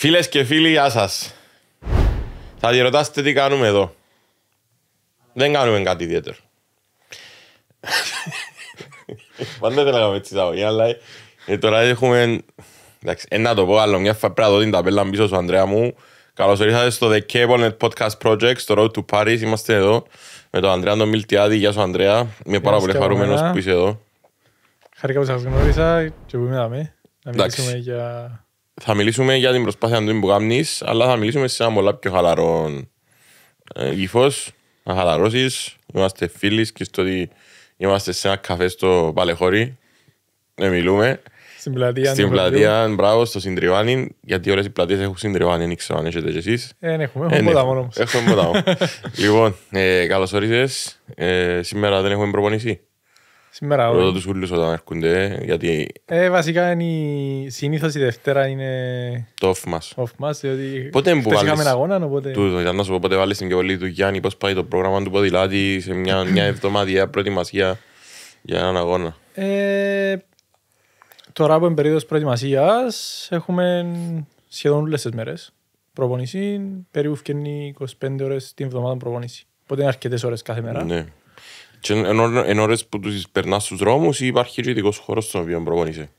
Φίλες και φίλοι, γεια σας. Θα διερωτάσετε τι κάνουμε εδώ. Δεν κάνουμε κάτι ιδιαίτερο. Πάντα δεν λέγαμε έτσι τα αλλά ε, τώρα έχουμε... Εντάξει, ε, να το πω άλλο, μια φορά πρέπει να δω την ταπέλα πίσω στον Ανδρέα μου. Καλώς ήρθατε στο The Cablenet Podcast Project, στο Road to Paris. Είμαστε εδώ με τον Ανδρέα τον Μιλτιάδη. Γεια σου Ανδρέα, είμαι πάρα πολύ χαρούμενος που είσαι εδώ. Χαρικά που σας γνώρισα και που είμαι εδώ. Ε. Να μιλήσουμε για θα μιλήσουμε για την προσπάθεια του που κάνεις, αλλά θα μιλήσουμε σε ένα πολλά πιο χαλαρό ε, γυφός. Να χαλαρώσεις. Είμαστε φίλοι και στο ότι είμαστε σε ένα καφέ στο Παλεχώρι. Να μιλούμε. Στην πλατεία. Στην ναι, πλατεία, μπράβο, στο συντριβάνι. Γιατί όλες οι πλατείες έχουν συντριβάνι, δεν ξέρω αν έχετε εσεί. Δεν ναι, έχουμε, ε, έχουμε ναι, ποτά μόνο. Έχουμε ποτά. Λοιπόν, ε, καλώς όρισες. σήμερα δεν έχουμε προπονήσει. Σήμερα όχι. τους ούλους όταν έρχονται, γιατί... Ε, βασικά είναι η... συνήθως η Δευτέρα είναι... Το off μας. Off μας, διότι πότε χτες βάλεις... είχαμε αγώνα, οπότε... Τούτο, για να σου πω πότε βάλεις την κεβολή του Γιάννη, πώς πάει το πρόγραμμα του Ποδηλάτη σε μια, μια εβδομάδια προετοιμασία για έναν αγώνα. Ε, τώρα που είναι περίοδος προετοιμασίας, έχουμε σχεδόν όλες τις μέρες προπονησή, περίπου 25 ώρες την εβδομάδα προπονησή. Οπότε είναι αρκετές ώρες κάθε μέρα. Ναι. Και εν ώρες που τους περνάς στους δρόμους ή υπάρχει και ειδικός χώρος στον οποίο προπονείσαι.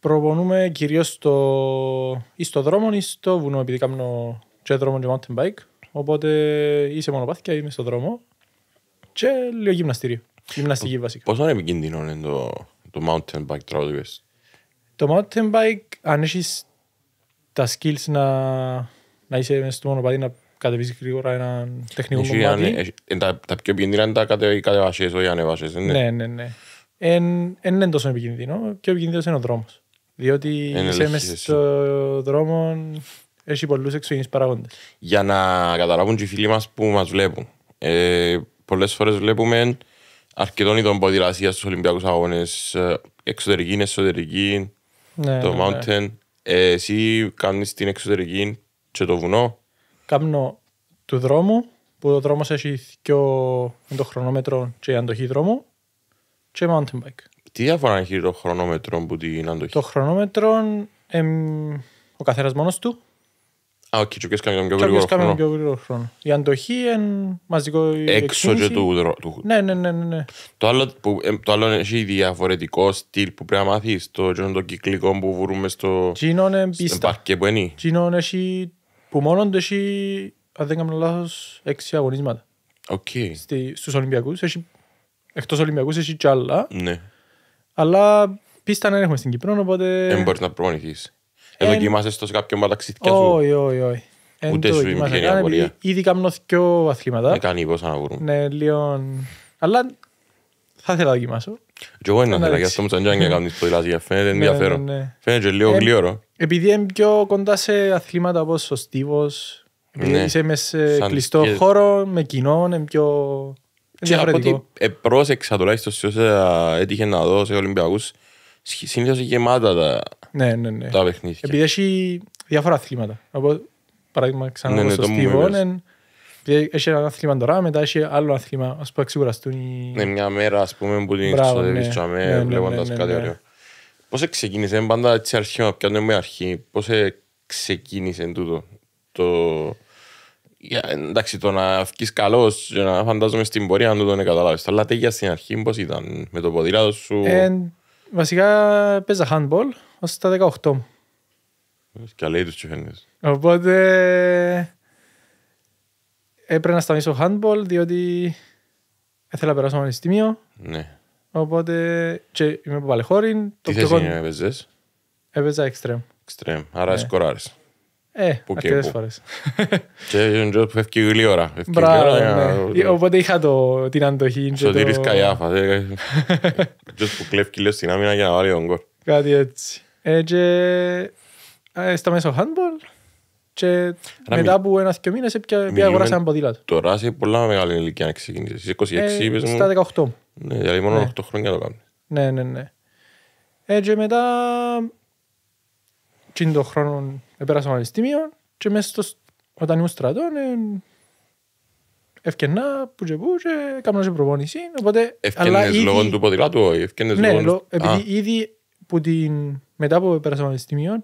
Προπονούμε κυρίως στο, ή στο δρόμο ή στο βουνό επειδή κάνω και δρόμο και mountain bike. Οπότε είσαι μονοπάθηκια, είμαι στο δρόμο και λίγο γυμναστήριο. Γυμναστική βασικά. Πόσο είναι επικίνδυνο είναι το, το mountain bike τώρα Το mountain bike αν έχεις τα skills να, να είσαι μέσα στο μονοπάτι να Κατεβίζει γρήγορα ένα τεχνικό κομμάτι. Τα πιο επικίνδυνα είναι τα κατεβασίες, όχι ανεβασίες. Ναι, ναι, ναι. Δεν είναι τόσο επικίνδυνο. Πιο επικίνδυνος είναι ο δρόμος. Διότι είσαι μέσα στο δρόμο, έχει πολλούς εξωγενείς παραγόντες. Για να καταλάβουν και οι φίλοι μας που μας βλέπουν. Ε, πολλές φορές βλέπουμε αρκετών ειδών ποδηλασία στους Ολυμπιακούς Αγώνες, ε, εξωτερική, εσωτερική, ναι, το ναι, ναι. mountain. Ναι. Ε, εσύ κάνεις την εξωτερική και το βουνό κάμνο του δρόμου, που ο δρόμος έχει δυο το χρονόμετρο και η αντοχή δρόμου και mountain bike. Τι διαφορά έχει το χρονόμετρο που την αντοχή. Το χρονόμετρο εμ, ο καθένας μόνος του. Α, όχι, και κάνει τον πιο γρήγορο χρόνο. Η αντοχή είναι μαζικό Έξω και του, του... Ναι, ναι, ναι, ναι, ναι. Το άλλο, που, το άλλο έχει διαφορετικό στυλ που πρέπει να μάθεις. Το, το κυκλικό που βρούμε στο... Στην παρκέ που είναι που μόνον το έχει, αν δεν κάνω λάθος, έξι αγωνίσματα. Okay. Στη, στους Ολυμπιακούς, έχει, εκτός Ολυμπιακούς έχει κι άλλα. Ναι. Αλλά πίστα να έχουμε στην Κύπρο, οπότε... Δεν μπορείς να προπονηθείς. Ε, Εν... Εδοκιμάσες σε κάποιο μεταξύθηκια σου. Όχι, όχι, όχι. Ούτε σου είμαι ποια απορία. Ήδη κάνω δυο αθλήματα. Ε, κάνει πόσα να βρουν. Ναι, λίγο... Αλλά θα ήθελα να δοκιμάσω. Κι εγώ είναι θέλα, γι' αυτό μου τσαντζάνι να κάνεις το φαίνεται ενδιαφέρον. Φαίνεται και λίγο ε, γλύωρο. Επειδή είμαι πιο κοντά σε αθλήματα όπως ο Στίβος, ε, ναι. είσαι μέσα ε, σε κλειστό χώρο, με κοινό, είναι πιο διαφορετικό. Πρόσεξα τουλάχιστον σε όσα έτυχε να δω σε Ολυμπιακούς, συνήθως γεμάτα τα, ναι, ναι, τα παιχνίδια. Επειδή έχει διάφορα αθλήματα. Από, παράδειγμα, ξανά ναι, ναι, στο Στίβο, έχει ένα άθλημα τώρα, μετά έχει άλλο άθλημα, ας πούμε εξουγραστούν οι... Ναι, μια μέρα ας πούμε που την εξοδεύεις ναι. και ναι, ναι, βλέποντας κάτι ωραίο. Πώς ξεκίνησε, πάντα έτσι αρχή, είναι με αρχή, πώς ε, ξεκίνησε τούτο, το... εντάξει, το να βγεις καλός να φαντάζομαι στην πορεία αν το τον καταλάβεις. Αλλά τέγια στην αρχή πώς ήταν με το ποδήλατο σου. Ε, βασικά παίζα handball ως τα 18 μου. Ε, και λέει τους τσιφένες. Οπότε έπρεπε να σταματήσω handball διότι ήθελα να περάσω πανεπιστήμιο. Ναι. Οπότε και είμαι από Παλαιχώρη. Τι θέση είναι έπαιζες? Έπαιζα εξτρέμ. Εξτρέμ, άρα ναι. σκοράρες. Ε, που αρκετές φορές. Και που φεύγει η ώρα. Μπράβο, ναι. Ε, οπότε είχα το, την αντοχή. Σωτήρης Καϊάφα. Τζος που κλέφει λέω στην άμυνα για να βάλει τον κόρ. Κάτι έτσι. Ε, και ε, στα μέσα handball και μετά από ένα και μήνες πια αγοράσα ένα ποδήλατο. Τώρα σε πολλά μεγάλη ηλικία να ξεκινήσεις. είσαι 26 ε, είπες μου. Στα 18. Ναι, δηλαδή μόνο 8 ναι. χρόνια το κάνω. Ναι, ναι, ναι. Έτσι ε, μετά Τιν το χρόνο επέρασα πανεπιστήμιο και μέσα στο, όταν ήμουν στρατών ε, ευκαινά που και που και έκανα σε προπόνηση. Οπότε, αλλά λόγω του ποδηλάτου ή ευκαινές ναι, λόγω... Ναι, επειδή ήδη μετά που πέρασα πανεπιστήμιο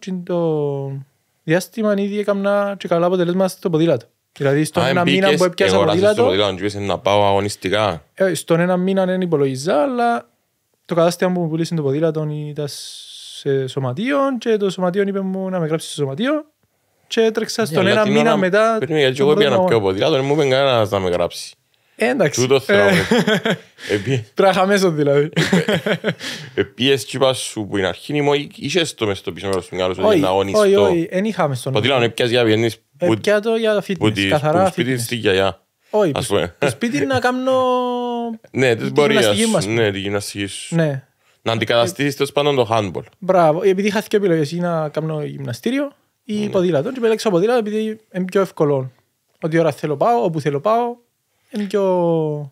διάστημα ήδη έκανα και καλά αποτελέσματα στο ποδήλατο. Δηλαδή στον ένα μήνα που έπιασα ποδήλατο... να πάω αγωνιστικά. Ε, στον ένα μήνα δεν υπολογιζά, αλλά το κατάστημα που μου πουλήσε το ποδήλατο ήταν σε σωματείο και το σωματείο είπε μου να με γράψεις στο σωματείο και έτρεξα ναι, στον ένα μήνα μετά... Πριν γιατί εγώ πήγα να πιω ποδήλατο, δεν μου είπε κανένας να με γράψει. Εντάξει. Τούτο θέλω. Ε, Τράχα μέσα δηλαδή. Επίες ε, και είπα σου που είναι αρχήν ή είχες το μέσα στο πίσω μέρος του μυαλού σου να το. Όχι, όχι, δεν είχαμε στον νόμο. Το τίλανο έπιας για βγαίνεις ε, το για το fitness, καθαρά fitness. σπίτι στη γιαγιά. Όχι, το σπίτι να κάνω ναι, της γυμναστική μας. Ναι, τη γυμναστική σου. Ναι. Να αντικαταστήσεις τόσο πάντων το handball. Μπράβο, επειδή είχα και επιλογές ή να κάνω γυμναστήριο ή ναι. ποδήλατο και επιλέξω ποδήλατο επειδή είναι πιο εύκολο. Ό,τι ώρα θέλω πάω, όπου θέλω πάω, είναι πιο...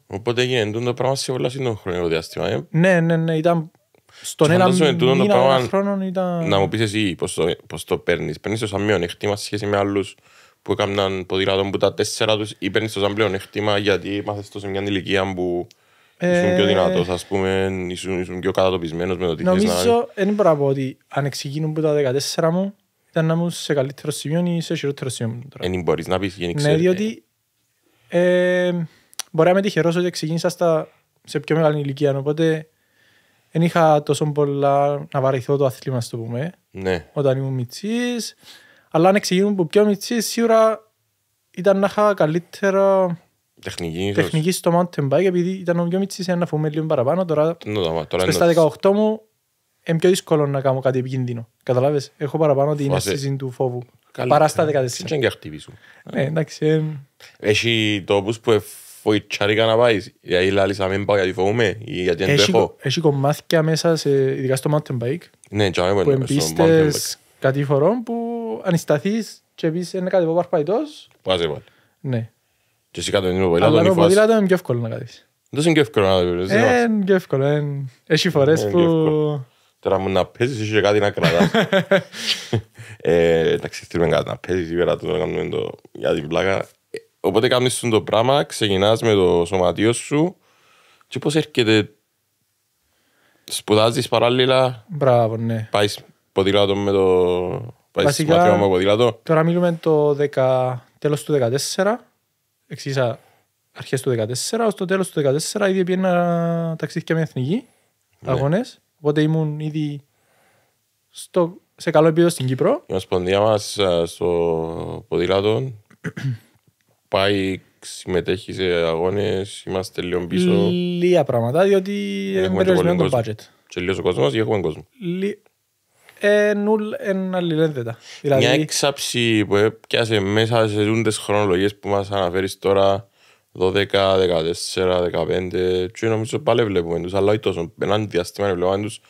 Οπότε έγινε το πράγμα σε όλα σύντομα διάστημα. Ε. Ναι, ναι, ναι. Ήταν στον ένα μήνα χρόνο ήταν... Να μου πεις εσύ πώς το, πώς το παίρνεις. Παίρνεις το σαν μειονεκτήμα σε σχέση με άλλους που έκαναν ποδήλατο που τα τέσσερα τους ή παίρνεις το σαν πλεονεκτήμα γιατί μάθες το σε μια ηλικία που ε... ήσουν πιο ε, δυνατός ας πούμε, ήσουν, ήσουν πιο κατατοπισμένος με το τι θες να... Νομίζω, δεν μπορώ να πω ότι αν εξηγήνουν που τα δεκατέσσερα μου ήταν να μου σε καλύτερο σημείο ή σε χειρότερο σημείο. Δεν μπορείς να πεις γενικά. Ναι, διότι ε. Ε, μπορεί να είμαι τυχερός ότι ξεκίνησα στα, σε πιο μεγάλη ηλικία. Οπότε δεν είχα τόσο πολλά να βαρεθώ το αθλήμα, ας το πούμε. Ναι. Όταν ήμουν μυτσή. Αλλά αν ξεκινούν που πιο μυτσή, σίγουρα ήταν να είχα καλύτερα τεχνική, τεχνική στο mountain bike. Επειδή ήταν ο πιο μυτσή, ένα φοβούμαι λίγο παραπάνω. Τώρα, ναι, τώρα στα 18 μου είναι πιο δύσκολο να κάνω κάτι επικίνδυνο. Καταλάβες, έχω παραπάνω την αίσθηση του φόβου. Παρά στα 14. Και να χτυπήσουν. Ναι, εντάξει. Ε, έχει τόπους που φοητσάρικα να πάεις. Γιατί δηλαδή, να μην πάω γιατί φοβούμαι ή γιατί δεν τρέχω. Έχει κομμάτια μέσα, ειδικά στο mountain bike. Ναι, που εμπίστες κάτι φορών που ανισταθείς και πεις ένα «Ε, κάτι κατεβό τόσο». Πάζε πάλι. Ναι. Και εσύ κάτω με την ποδήλατος. Αλλά με ποδήλατο είναι πιο εύκολο να κάνεις. Δεν είναι πιο εύκολο να το ε, πιο εύκολο. Έχει φορές ναι, που... Τώρα μου να παίζεις είσαι κάτι να κρατάς. Ε, εντάξει, θέλουμε κάτι να παίζεις, πέρα το κάνουμε για την πλάκα. Ε, οπότε κάνεις το πράγμα, ξεκινάς με το σωματείο σου και πώς έρχεται Σπουδάζεις παράλληλα. Μπράβο, ναι. Πάεις ποδήλατο με το... Βασικά, ποδήλατο. Τώρα μιλούμε το Δεκα... τέλος του 2014. Εξήγησα αρχές του 2014. Ως το τέλος του 2014 ήδη πήγαινα ταξίδια με εθνική. Ναι. Αγώνες. Οπότε ήμουν ήδη στο, σε καλό επίπεδο στην Κύπρο. Η ομοσπονδία μας ε, στο ποδήλατο πάει, συμμετέχει σε αγώνες, είμαστε λίγο πίσω. Λίγα πράγματα, διότι έχουμε περιορισμένο το budget. Σε λίγο ο κόσμος ή έχουμε κόσμο. Λι... Ε, νουλ εν δηλαδή- Μια εξάψη που έπιασε μέσα σε ζούντες χρονολογίες που μας αναφέρεις τώρα 12, 14, 15 και νομίζω πάλι βλέπουμε τους, αλλά όχι τόσο. Έναν διαστήμα βλέπουμε τους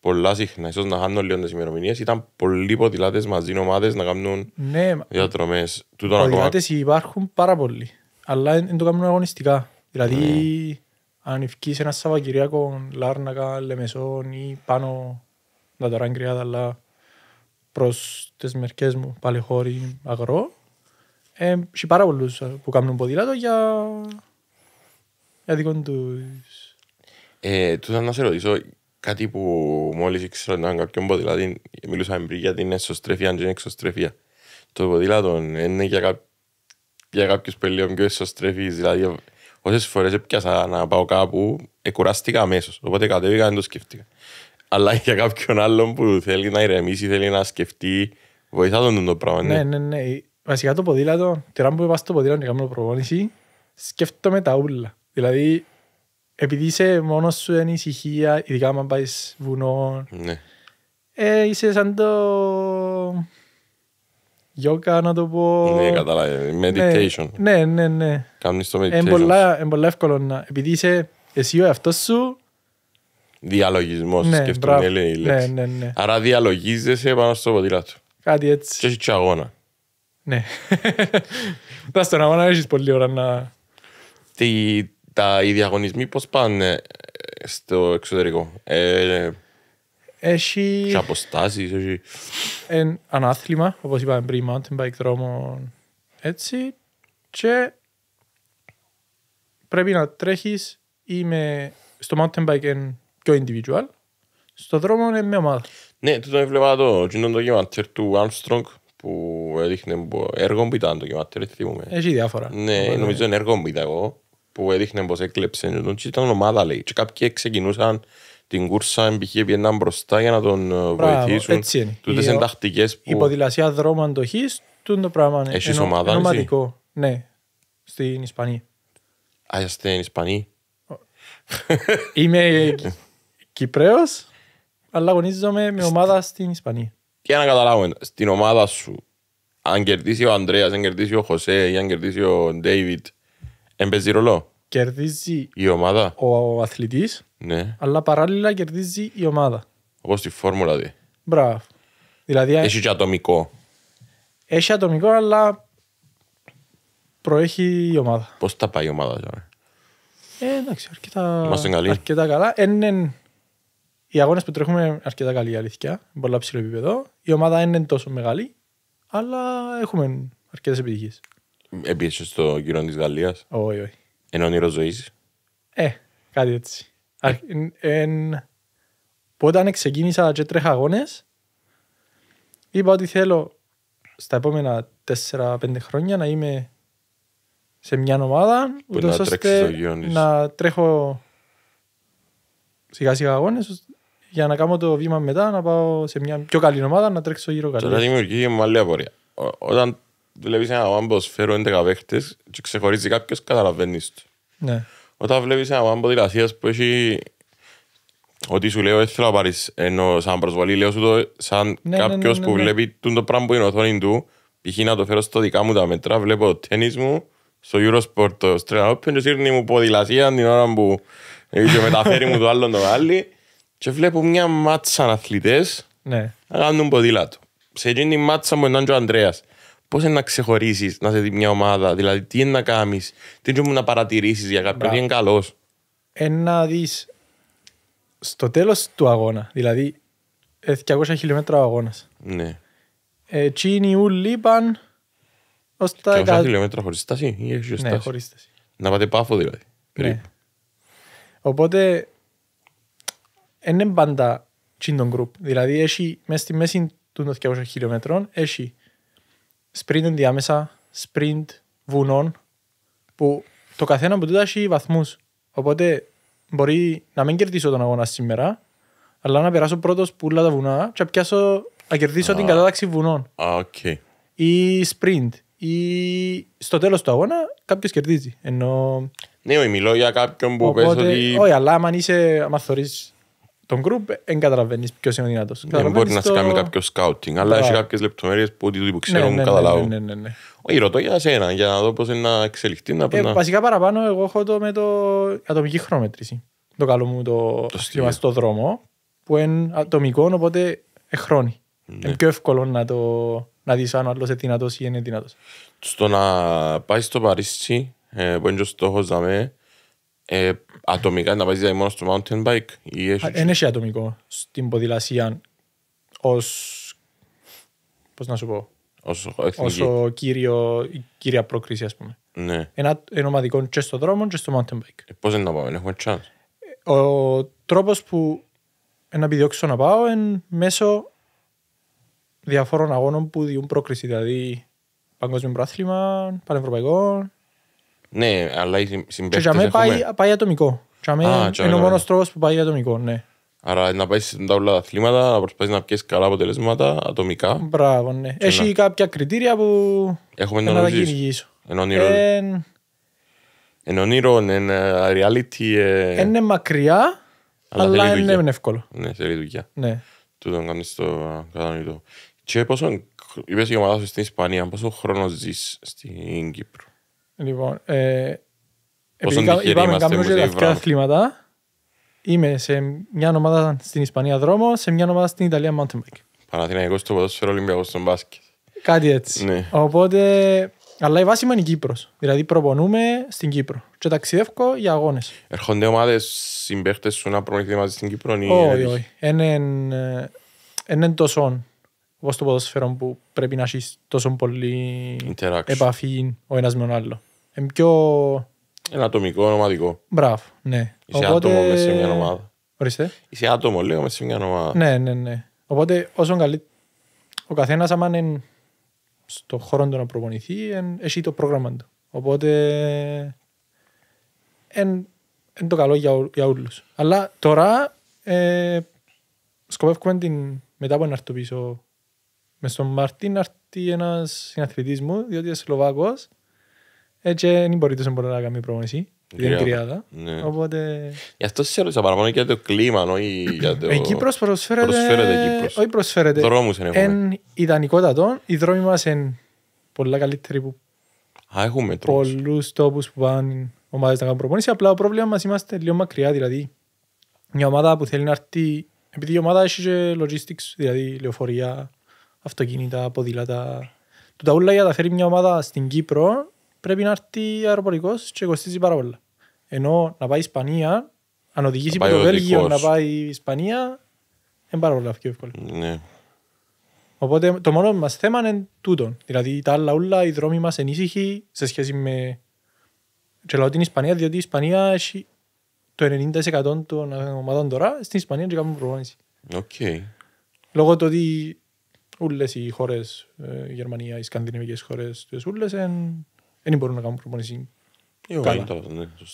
πολλά συχνά. Ίσως να χάνουν λίγο τις ημερομηνίες. Ήταν πολλοί ποδηλάτες μαζί ομάδες να κάνουν ναι, διαδρομές. Ποδηλάτες ακόμα... υπάρχουν πάρα πολλοί, αλλά δεν το κάνουν αγωνιστικά. Δηλαδή, mm. αν ευκείς ένα Σαββακυριακό, Λάρνακα, Λεμεσόν ή πάνω να τώρα κρυάδα, αλλά προς τις μερικές μου πάλι χώροι αγρό, ε, και πάρα πολλούς που κάνουν ποδήλατο για, για δικών τους. Ε, τους να σε ρωτήσω κάτι που μόλις ήξερα να κάποιον ποδήλατο. μιλούσαμε πριν για την εσωστρέφεια, αν είναι εξωστρέφεια. Το ποδήλατο είναι για, κά... για κάποιους που πιο εσωστρέφεις, δηλαδή όσες φορές έπιασα να πάω κάπου, εκουράστηκα αμέσως, οπότε κατέβηκα δεν το σκέφτηκα. Αλλά για κάποιον άλλον που θέλει να ηρεμήσει, θέλει να σκεφτεί, βοηθά τον το πράγμα. Ναι, ναι, ναι. ναι Βασικά το ποδήλατο, τη ώρα που είπα στο ποδήλατο να κάνω προπόνηση, σκέφτομαι τα ούλα. Δηλαδή, επειδή είσαι μόνος σου εν ησυχία, ειδικά αν πάει βουνό, ναι. ε, είσαι σαν το... γιόκα να το πω... Ναι, κατάλαβε. Meditation. Ναι, ναι, ναι, ναι. Κάνεις το ε, meditation. Είναι πολλά εύκολο να... Επειδή είσαι εσύ ο εαυτός σου... Διαλογισμός, ναι, λέει η λέξη. Ναι, ναι, ναι. Άρα διαλογίζεσαι πάνω στο ποδήλατο. Κάτι έτσι. Και έχει και αγώνα. Ναι. Θα στον αγώνα έχεις πολύ ώρα να... Τι, τα, οι διαγωνισμοί πώς πάνε ε, στο εξωτερικό. Ε, έχει... Και αποστάσεις, έχει... Εν, ανάθλημα, όπως είπαμε πριν, mountain bike δρόμο, έτσι. Και πρέπει να τρέχεις ή με... Στο mountain bike είναι πιο individual. Στο δρόμο είναι με ομάδα. Ναι, το έβλεπα το, το ντοκιμαντήρ του Armstrong που έδειχνε έργο που ήταν το κοιμάτι, δεν θυμούμε. Έχει διάφορα. Ναι, ναι. νομίζω είναι έργο που ήταν που έδειχνε πως έκλεψε. Και ήταν ομάδα λέει. Και κάποιοι ξεκινούσαν την κούρσα εμπιχεί πηγαίναν μπροστά για να τον ε, βοηθήσουν. Έτσι είναι. Τούτες είναι τακτικές που... Η ποδηλασία δρόμου αντοχής, το πράγμα είναι. Έχεις ομάδα, εσύ? ναι, στην Ισπανία. Α, είστε Ισπανοί. Είμαι Κυπρέος, αλλά αγωνίζομαι με ομάδα στην Ισπανία για να καταλάβουμε, στην ομάδα σου, αν κερδίσει ο Ανδρέας, αν κερδίσει ο Χωσέ ή αν κερδίσει ο Ντέιβιτ, εμπέζει ρολό. Κερδίζει η ομάδα. ο αθλητής, Ναι. αλλά παράλληλα κερδίζει η ομάδα. Εγώ στη φόρμουλα δει. Μπράβο. Δηλαδή έχει, Έχει και ατομικό. ατομικό, αλλά προέχει η ομάδα. Πώς εχει και ατομικο εχει πάει η ομαδα πως τα παει τώρα. Ε, εντάξει, αρκετά, αρκετά καλά. Είναι ναι οι αγώνες που τρέχουμε είναι αρκετά καλοί αλήθεια. Πολλά ψηλό επίπεδο. Η ομάδα δεν είναι τόσο μεγάλη, αλλά έχουμε αρκετές επιτυχίες. Επίσης στο γύρο της Γαλλίας. Όχι, όχι. Εν όνειρο ζωής. Ε, κάτι έτσι. Ε. Όταν ξεκίνησα και τρέχω αγώνες, είπα ότι θέλω στα επόμενα 4-5 χρόνια να είμαι σε μια ομάδα, ούτως ώστε να τρέχω σιγά σιγά αγώνες για να κάνω το βήμα μετά να πάω σε μια πιο καλή ομάδα να τρέξω γύρω καλύτερα. Τώρα δημιουργεί μια άλλη απορία. Όταν δουλεύει ένα μάμπο, φέρω 11 παίχτε και ξεχωρίζει κάποιος, καταλαβαίνεις το. Ναι. Όταν βλέπεις ένα μάμπο ποδηλασία που έχει. Ότι σου λέω, θέλω να πάρεις ενώ σαν προσβολή, λέω σου το σαν ναι, ναι κάποιος ναι, ναι, ναι, που βλέπει το πράγμα που είναι οθόνη του. Π.χ. να το φέρω στο δικά μου τα μέτρα, βλέπω το τέννη μου στο Eurosport, το Strena Open, και σύρνει μου ποδηλασία την ώρα που μεταφέρει μου το άλλο το άλλο και βλέπω μια μάτσα αθλητές ναι. να κάνουν ποδήλατο. Σε εκείνη τη μάτσα μου ενάντια ο Ανδρέας. Πώς να ξεχωρίσεις να σε δει μια ομάδα, δηλαδή τι είναι να κάνεις, τι είναι να παρατηρήσεις για κάποιον, τι είναι καλός. Ένα ε, δεις στο τέλος του αγώνα, δηλαδή 200 ε, χιλιόμετρα ο αγώνας. Ναι. Ε, τσίνοι ούλοι είπαν. Ως τα 200 χιλιόμετρα χωρίς στάση ή έχεις Ναι, χωρίς στάση. Να πάτε πάφο δηλαδή. Ναι. Περίπου. Ναι. Οπότε είναι πάντα τσίντον γκρουπ. Δηλαδή έχει μέσα στη μέση των 200 χιλιόμετρων έχει sprint ενδιάμεσα, sprint βουνών που το καθένα από τούτα έχει βαθμούς. Οπότε μπορεί να μην κερδίσω τον αγώνα σήμερα αλλά να περάσω πρώτος που όλα τα βουνά και να πιάσω να κερδίσω την κατάταξη βουνών. Okay. Ή sprint. Ή στο τέλος του αγώνα κάποιος κερδίζει. Ενώ... Ναι, μιλώ για κάποιον που πες ότι... Όχι, αλλά αν είσαι, άμα τον γκρουπ δεν ε, καταλαβαίνεις ποιος είναι ο δυνατός. Δεν μπορεί να σε κάνει κάποιο σκάουτινγκ, αλλά έχει κάποιες λεπτομέρειες που ό,τι που ξέρουν ναι, ναι, ναι, καταλάβουν. Ναι, ναι, ναι. Όχι, ρωτώ για σένα, για να δω πώς είναι να εξελιχθεί. Να ε, Βασικά παραπάνω, εγώ έχω το με το ατομική χρονομέτρηση. Το καλό μου το, το στο δρόμο, που είναι ατομικό, οπότε εχρόνει. Είναι πιο εύκολο να, το... να δεις αν ο άλλος είναι δυνατός ή είναι δυνατός. Στο να πάει στο Παρίσι, ε, που είναι ο στόχος ε, ατομικά να πάει δηλαδή, μόνο στο mountain bike ή έχει... Δεν έχει ατομικό στην ποδηλασία ως... πώς να σου πω... Ως, ως κύριο, η κύρια πρόκριση ας πούμε. Ναι. Ένα, ένα ομαδικό και στο δρόμο και στο mountain bike. Ε, πώς είναι να πάμε, έχουμε chance. Ε, ο τρόπος που να επιδιώξω να πάω είναι μέσω διαφόρων αγώνων που διούν πρόκριση, δηλαδή παγκόσμιο πρόθλημα, πανευρωπαϊκό, ναι, αλλά οι συμπαίκτες έχουμε... Και πάει, πάει ατομικό. Α, είναι ο μόνος ναι. τρόπος που πάει ατομικό, ναι. Άρα να πάει σε όλα τα αθλήματα, να προσπαθεί να πιέσει καλά αποτελέσματα ατομικά. Μπράβο, ναι. Έχει κάποια κριτήρια που Έχουμε να τα κυνηγήσω. Εν όνειρο. Εν... εν όνειρο, εν reality. Ε... Είναι μακριά, αλλά, αλλά είναι, εύκολο. Ναι, θέλει δουλειά. Ναι. Του τον κάνεις το κατανοητό. Και πόσο, είπες η ομάδα σου στην Ισπανία, πόσο χρόνο ζεις στην Κύπρο. Λοιπόν, ε, επειδή είπαμε καμπνούς για αθλήματα, είμαι σε μια ομάδα στην Ισπανία δρόμο, σε μια ομάδα στην Ιταλία mountain bike. Παναθηναϊκός στο ποδόσφαιρο, Ολυμπιακός στο μπάσκετ. Κάτι έτσι. Ναι. Οπότε, αλλά η βάση μου είναι η Κύπρος. Δηλαδή προπονούμε στην Κύπρο και ταξιδεύω για αγώνες. Έρχονται ομάδες συμπαίχτες σου να προπονηθείτε μαζί στην Κύπρο. Όχι, όχι. Είναι ε, τόσο όπως το ποδόσφαιρο που πρέπει να έχεις τόσο πολύ επαφή ο ένας με τον άλλο. Είναι πιο... Ένα ατομικό, ομαδικό. Μπράβο, ναι. Είσαι Οπότε... άτομο μέσα σε μια ομάδα. Ορίστε. Είσαι άτομο, λέω, μέσα σε μια ομάδα. Ναι, ναι, ναι. Οπότε όσο καλή... Ο καθένας άμα είναι στον χώρο του να προπονηθεί, έχει το πρόγραμμα του. Οπότε... Είναι το καλό για, ό, για όλους. Αλλά τώρα ε, σκοπεύουμε την, μετά που να έρθω πίσω με στον Μαρτίν να έρθει ένας συναθλητής μου, διότι είναι Σλοβάκος. Έτσι ε, δεν μπορεί τόσο να κάνει πρόγνωση. Δεν είναι κρυάδα. Ναι. Οπότε... Γι' αυτό σε ρωτήσα παραπάνω για το κλίμα, όχι για το... Η Κύπρος προσφέρεται... Κύπρος. Όχι προσφέρεται. Δρόμους είναι. Εν ιδανικότατο, οι δρόμοι μας είναι πολλά καλύτεροι που... Α, έχουμε τρόπους. Πολλούς τόπους που πάνε ομάδες να κάνουν προπονήσεις. Απλά το πρόβλημα μας είμαστε λίγο μακριά, δηλαδή μια ομάδα που θέλει να έρθει... Επειδή η ομάδα έχει και logistics, δηλαδή λεωφορεία, αυτοκίνητα, ποδήλατα. Του τα ούλα για να φέρει μια ομάδα στην Κύπρο πρέπει να έρθει αεροπορικός και κοστίζει πάρα πολλά. Ενώ να πάει Ισπανία, αν οδηγήσει από το Βέλγιο να πάει Ισπανία, είναι πάρα πολλά πιο εύκολο. Ναι. Οπότε το μόνο μας θέμα είναι τούτο. Δηλαδή τα άλλα όλα, οι δρόμοι μας ενήσυχοι σε σχέση με. Και λέω την Ισπανία, διότι η Ισπανία έχει το 90% των ομάδων τώρα στην Ισπανία και κάνουν προβλήματα. Okay. Λόγω του ότι όλες οι χώρες, η ε, Γερμανία, οι σκανδινευικές χώρες, τις όλες δεν μπορούν να κάνουν προπονησία. Ναι,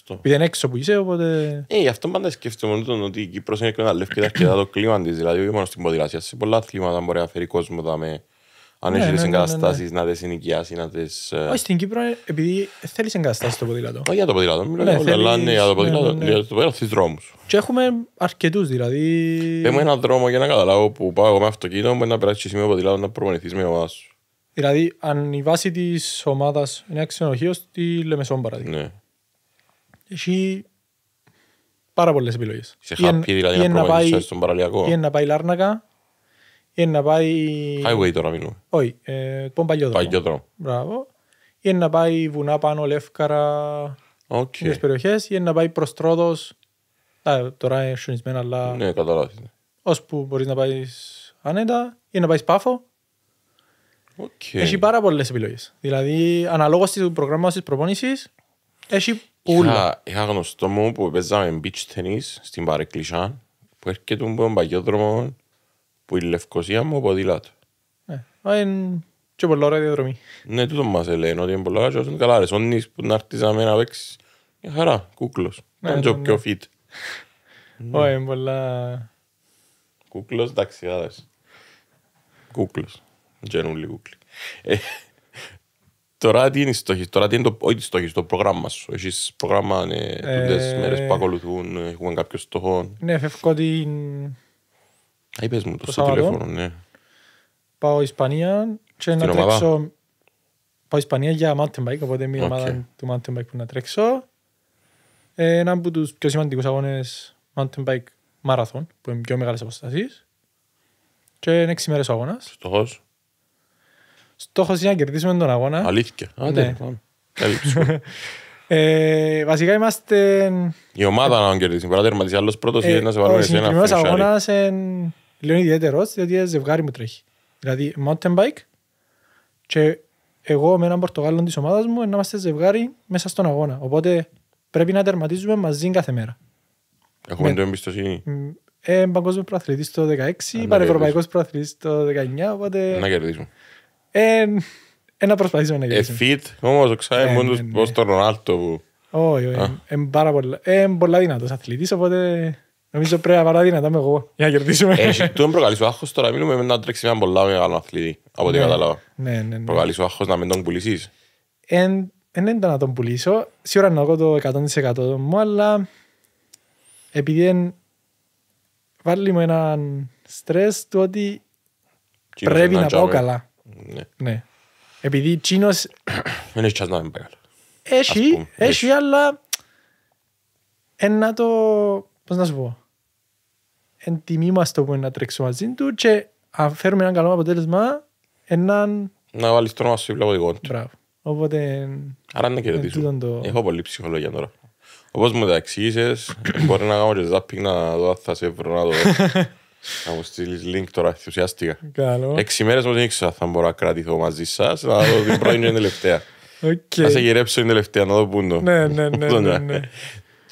Επειδή είναι έξω που είσαι, οπότε... Ε, γι' αυτό πάντα σκέφτομαι ότι η Κύπρος είναι εκμεταλλεύεται αρκετά το κλίμα της, δηλαδή όχι μόνο στην ποδηλασία, σε πολλά αθλήματα μπορεί να φέρει κόσμο με αν έχεις ναι, τις ναι, ναι, εγκαταστάσει να τις ενοικιάσει, να τις. Ε, Όχι στην Κύπρο, ε, επειδή θέλεις εγκαταστάσεις το ποδήλατο. Όχι για το ποδήλατο, μιλάω αλλά ναι, για το ποδήλατο. Για το ποδήλατο δρόμους. Και έχουμε αρκετούς δηλαδή. Έχουμε έναν δρόμο για να καταλάβω που πάω με αυτοκίνητο, μπορεί να περάσει σημείο ποδήλατο να προμονηθεί με ομάδα σου. Δηλαδή, αν η βάση της ομάδας είναι ένα τι στη Λεμεσόν παραδείγμα. Ναι. Έχει πάρα πολλές επιλογές. Σε χαπί δηλαδή να προμονηθεί στον παραλιακό. Ή να πάει Λάρνακα είναι να πάει. Highway τώρα μιλούμε. Όχι, ε, τον παλιό δρόμο. Παλιό δρόμο. Μπράβο. Είναι να πάει βουνά πάνω, λεύκαρα. Okay. Τις περιοχές. Είναι να πάει προς τρόδος. Τώρα είναι σιωνισμένα, αλλά. Ναι, καταλάβει. Ώσπου μπορείς να πάεις άνετα. Είναι να πάεις πάφο. Okay. Έχει πάρα πολλές επιλογές. Δηλαδή, αναλόγως του προγράμματο της προπόνησης, έχει πουλά. Είχα, γνωστό μου που παίζαμε beach tennis στην Παρεκκλησιά, που έρχεται από τον παγιόδρομο που η Λευκοσία μου ποδήλατο. Είναι και πολλά ωραία διαδρομή. Ναι, τούτο μας λένε ότι είναι πολλά ωραία και όσο είναι καλά. Ρε, σόνις που να έρθεις να να παίξεις, μια χαρά, κούκλος. Ναι, ναι, πιο ναι. fit. Όχι, είναι πολλά... Κούκλος, εντάξει, άδες. Κούκλος. Γενούλη κούκλη. Ε, τώρα τι είναι οι στόχοι, τώρα τι είναι το, όχι το πρόγραμμα σου. Έχεις πρόγραμμα ναι, ε... ε μέρες που ακολουθούν, έχουμε κάποιο στόχο. Ναι, φεύγω την Α, είπες μου το, το στο τηλέφωνο, ναι. Πάω Ισπανία και να τρέξω... Πάω Ισπανία για mountain bike, οπότε μια ομάδα του mountain bike που να τρέξω. Ε, ένα από τους πιο σημαντικούς αγώνες mountain bike marathon, που είναι πιο μεγάλες αποστασίες. Και είναι έξι μέρες ο αγώνας. Στοχός. Στόχος είναι να κερδίσουμε τον αγώνα. Αλήθεια. Άντε, ναι. Ε, βασικά είμαστε... Η ομάδα να κερδίσει. Μπορεί να τερματίσει άλλος πρώτος ή ε, να σε βάλουν εσένα. Ο συγκεκριμένος αγώνας είναι Λέω ιδιαίτερο διότι είναι ζευγάρι μου τρέχει. Δηλαδή mountain bike και εγώ με έναν Πορτογάλο της ομάδας μου να είμαστε ζευγάρι μέσα στον αγώνα. Οπότε πρέπει να τερματίζουμε μαζί κάθε μέρα. Έχουμε ναι. με... το εμπιστοσύνη. Ε, παγκόσμιος προαθλητή το 2016, πανευρωπαϊκό προαθλητή το 2019, Οπότε... Να κερδίσουμε. Ε, ένα ε, να προσπαθήσουμε να κερδίσουμε. Ε, fit, όμως ο Ξάι ε, μόνο ναι, ναι. ε, ε, ε, ε, ε, ε, ε, ε, ε, ε, ε Νομίζω πρέπει να τα εγώ για να κερδίσουμε. Έχει του προκαλείς ο άγχος τώρα. Μιλούμε να τρέξει έναν πολλά μεγάλο αθλητή. Από ό,τι ναι. κατάλαβα. Ναι, ναι, ναι. Προκαλείς ο άγχος να μην τον πουλήσεις. Εν, εν ήταν να τον πουλήσω. Σίγουρα να έχω το 100% μου, αλλά επειδή εν, βάλει μου έναν στρες του ότι πρέπει να πάω καλά. Ναι. ναι. Επειδή τσίνος... Δεν έχεις τσάς να μην πάει καλά. Έχει, έχει, αλλά... Ένα το... Πώς να σου πω εν τιμή μας το που να τρέξω μαζί του και αν φέρουμε έναν καλό αποτέλεσμα έναν... Να βάλεις το όνομα σου υπλαγωγικό του. Μπράβο. Οπότε... Άρα να κερδίσουν. Το... Έχω πολύ ψυχολογία τώρα. Όπως μου τα εξήγησες, μπορεί να κάνω και ζάπικ να δω αν θα σε βρω να το Να μου στείλεις link τώρα, ενθουσιάστηκα. Καλό. Έξι μέρες μου δεν ήξερα θα μπορώ να κρατηθώ μαζί σας, να δω την πρώτη είναι την τελευταία. Okay. Να σε γυρέψω την τελευταία, να δω πού είναι. Ναι, ναι, ναι. ναι, ναι.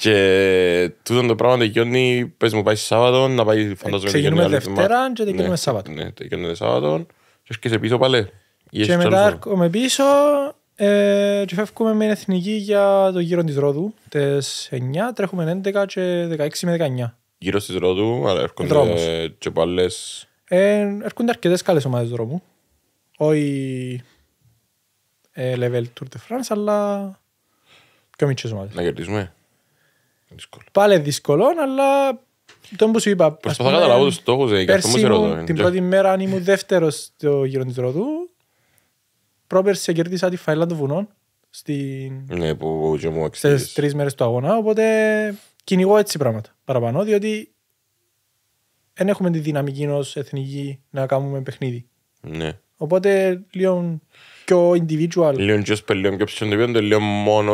Και τούτο το πράγμα τελειώνει, πες μου πάει Σάββατο, να πάει ε, φαντάζομαι Ξεκινούμε Δευτέρα και τελειώνουμε ναι, Σάββατο. Ναι, τελειώνουμε Σάββατο και έρχεσαι πίσω πάλι. Και μετά έρχομαι πίσω ε, και φεύγουμε με εθνική για το γύρο της Ρόδου. Τες 9 τρέχουμε 11 και 16 με 19. Γύρω της Ρόδου, αλλά έρχονται και πάλες... έρχονται αρκετές καλές ομάδες δρόμου. Όχι ε, level Tour de France, αλλά και μικρές ομάδες. Να κερδίσουμε. Πάλι δύσκολο, αλλά το που σου είπα. Προσπαθώ να καταλάβω τους στόχους. Ε, πέρσι μου, την πρώτη μέρα, αν ήμουν δεύτερος στο γύρο τη Ροδού, πρόπερσι κερδίσα τη φαϊλά των βουνών. Στις τρεις μέρες του αγώνα. Οπότε κυνηγώ έτσι πράγματα παραπάνω, διότι δεν έχουμε τη δυναμική ω εθνική να κάνουμε παιχνίδι. Ναι. Οπότε λίγο πιο individual. Λίγο και σπελίων και ψηφιοντοποιών, λίγο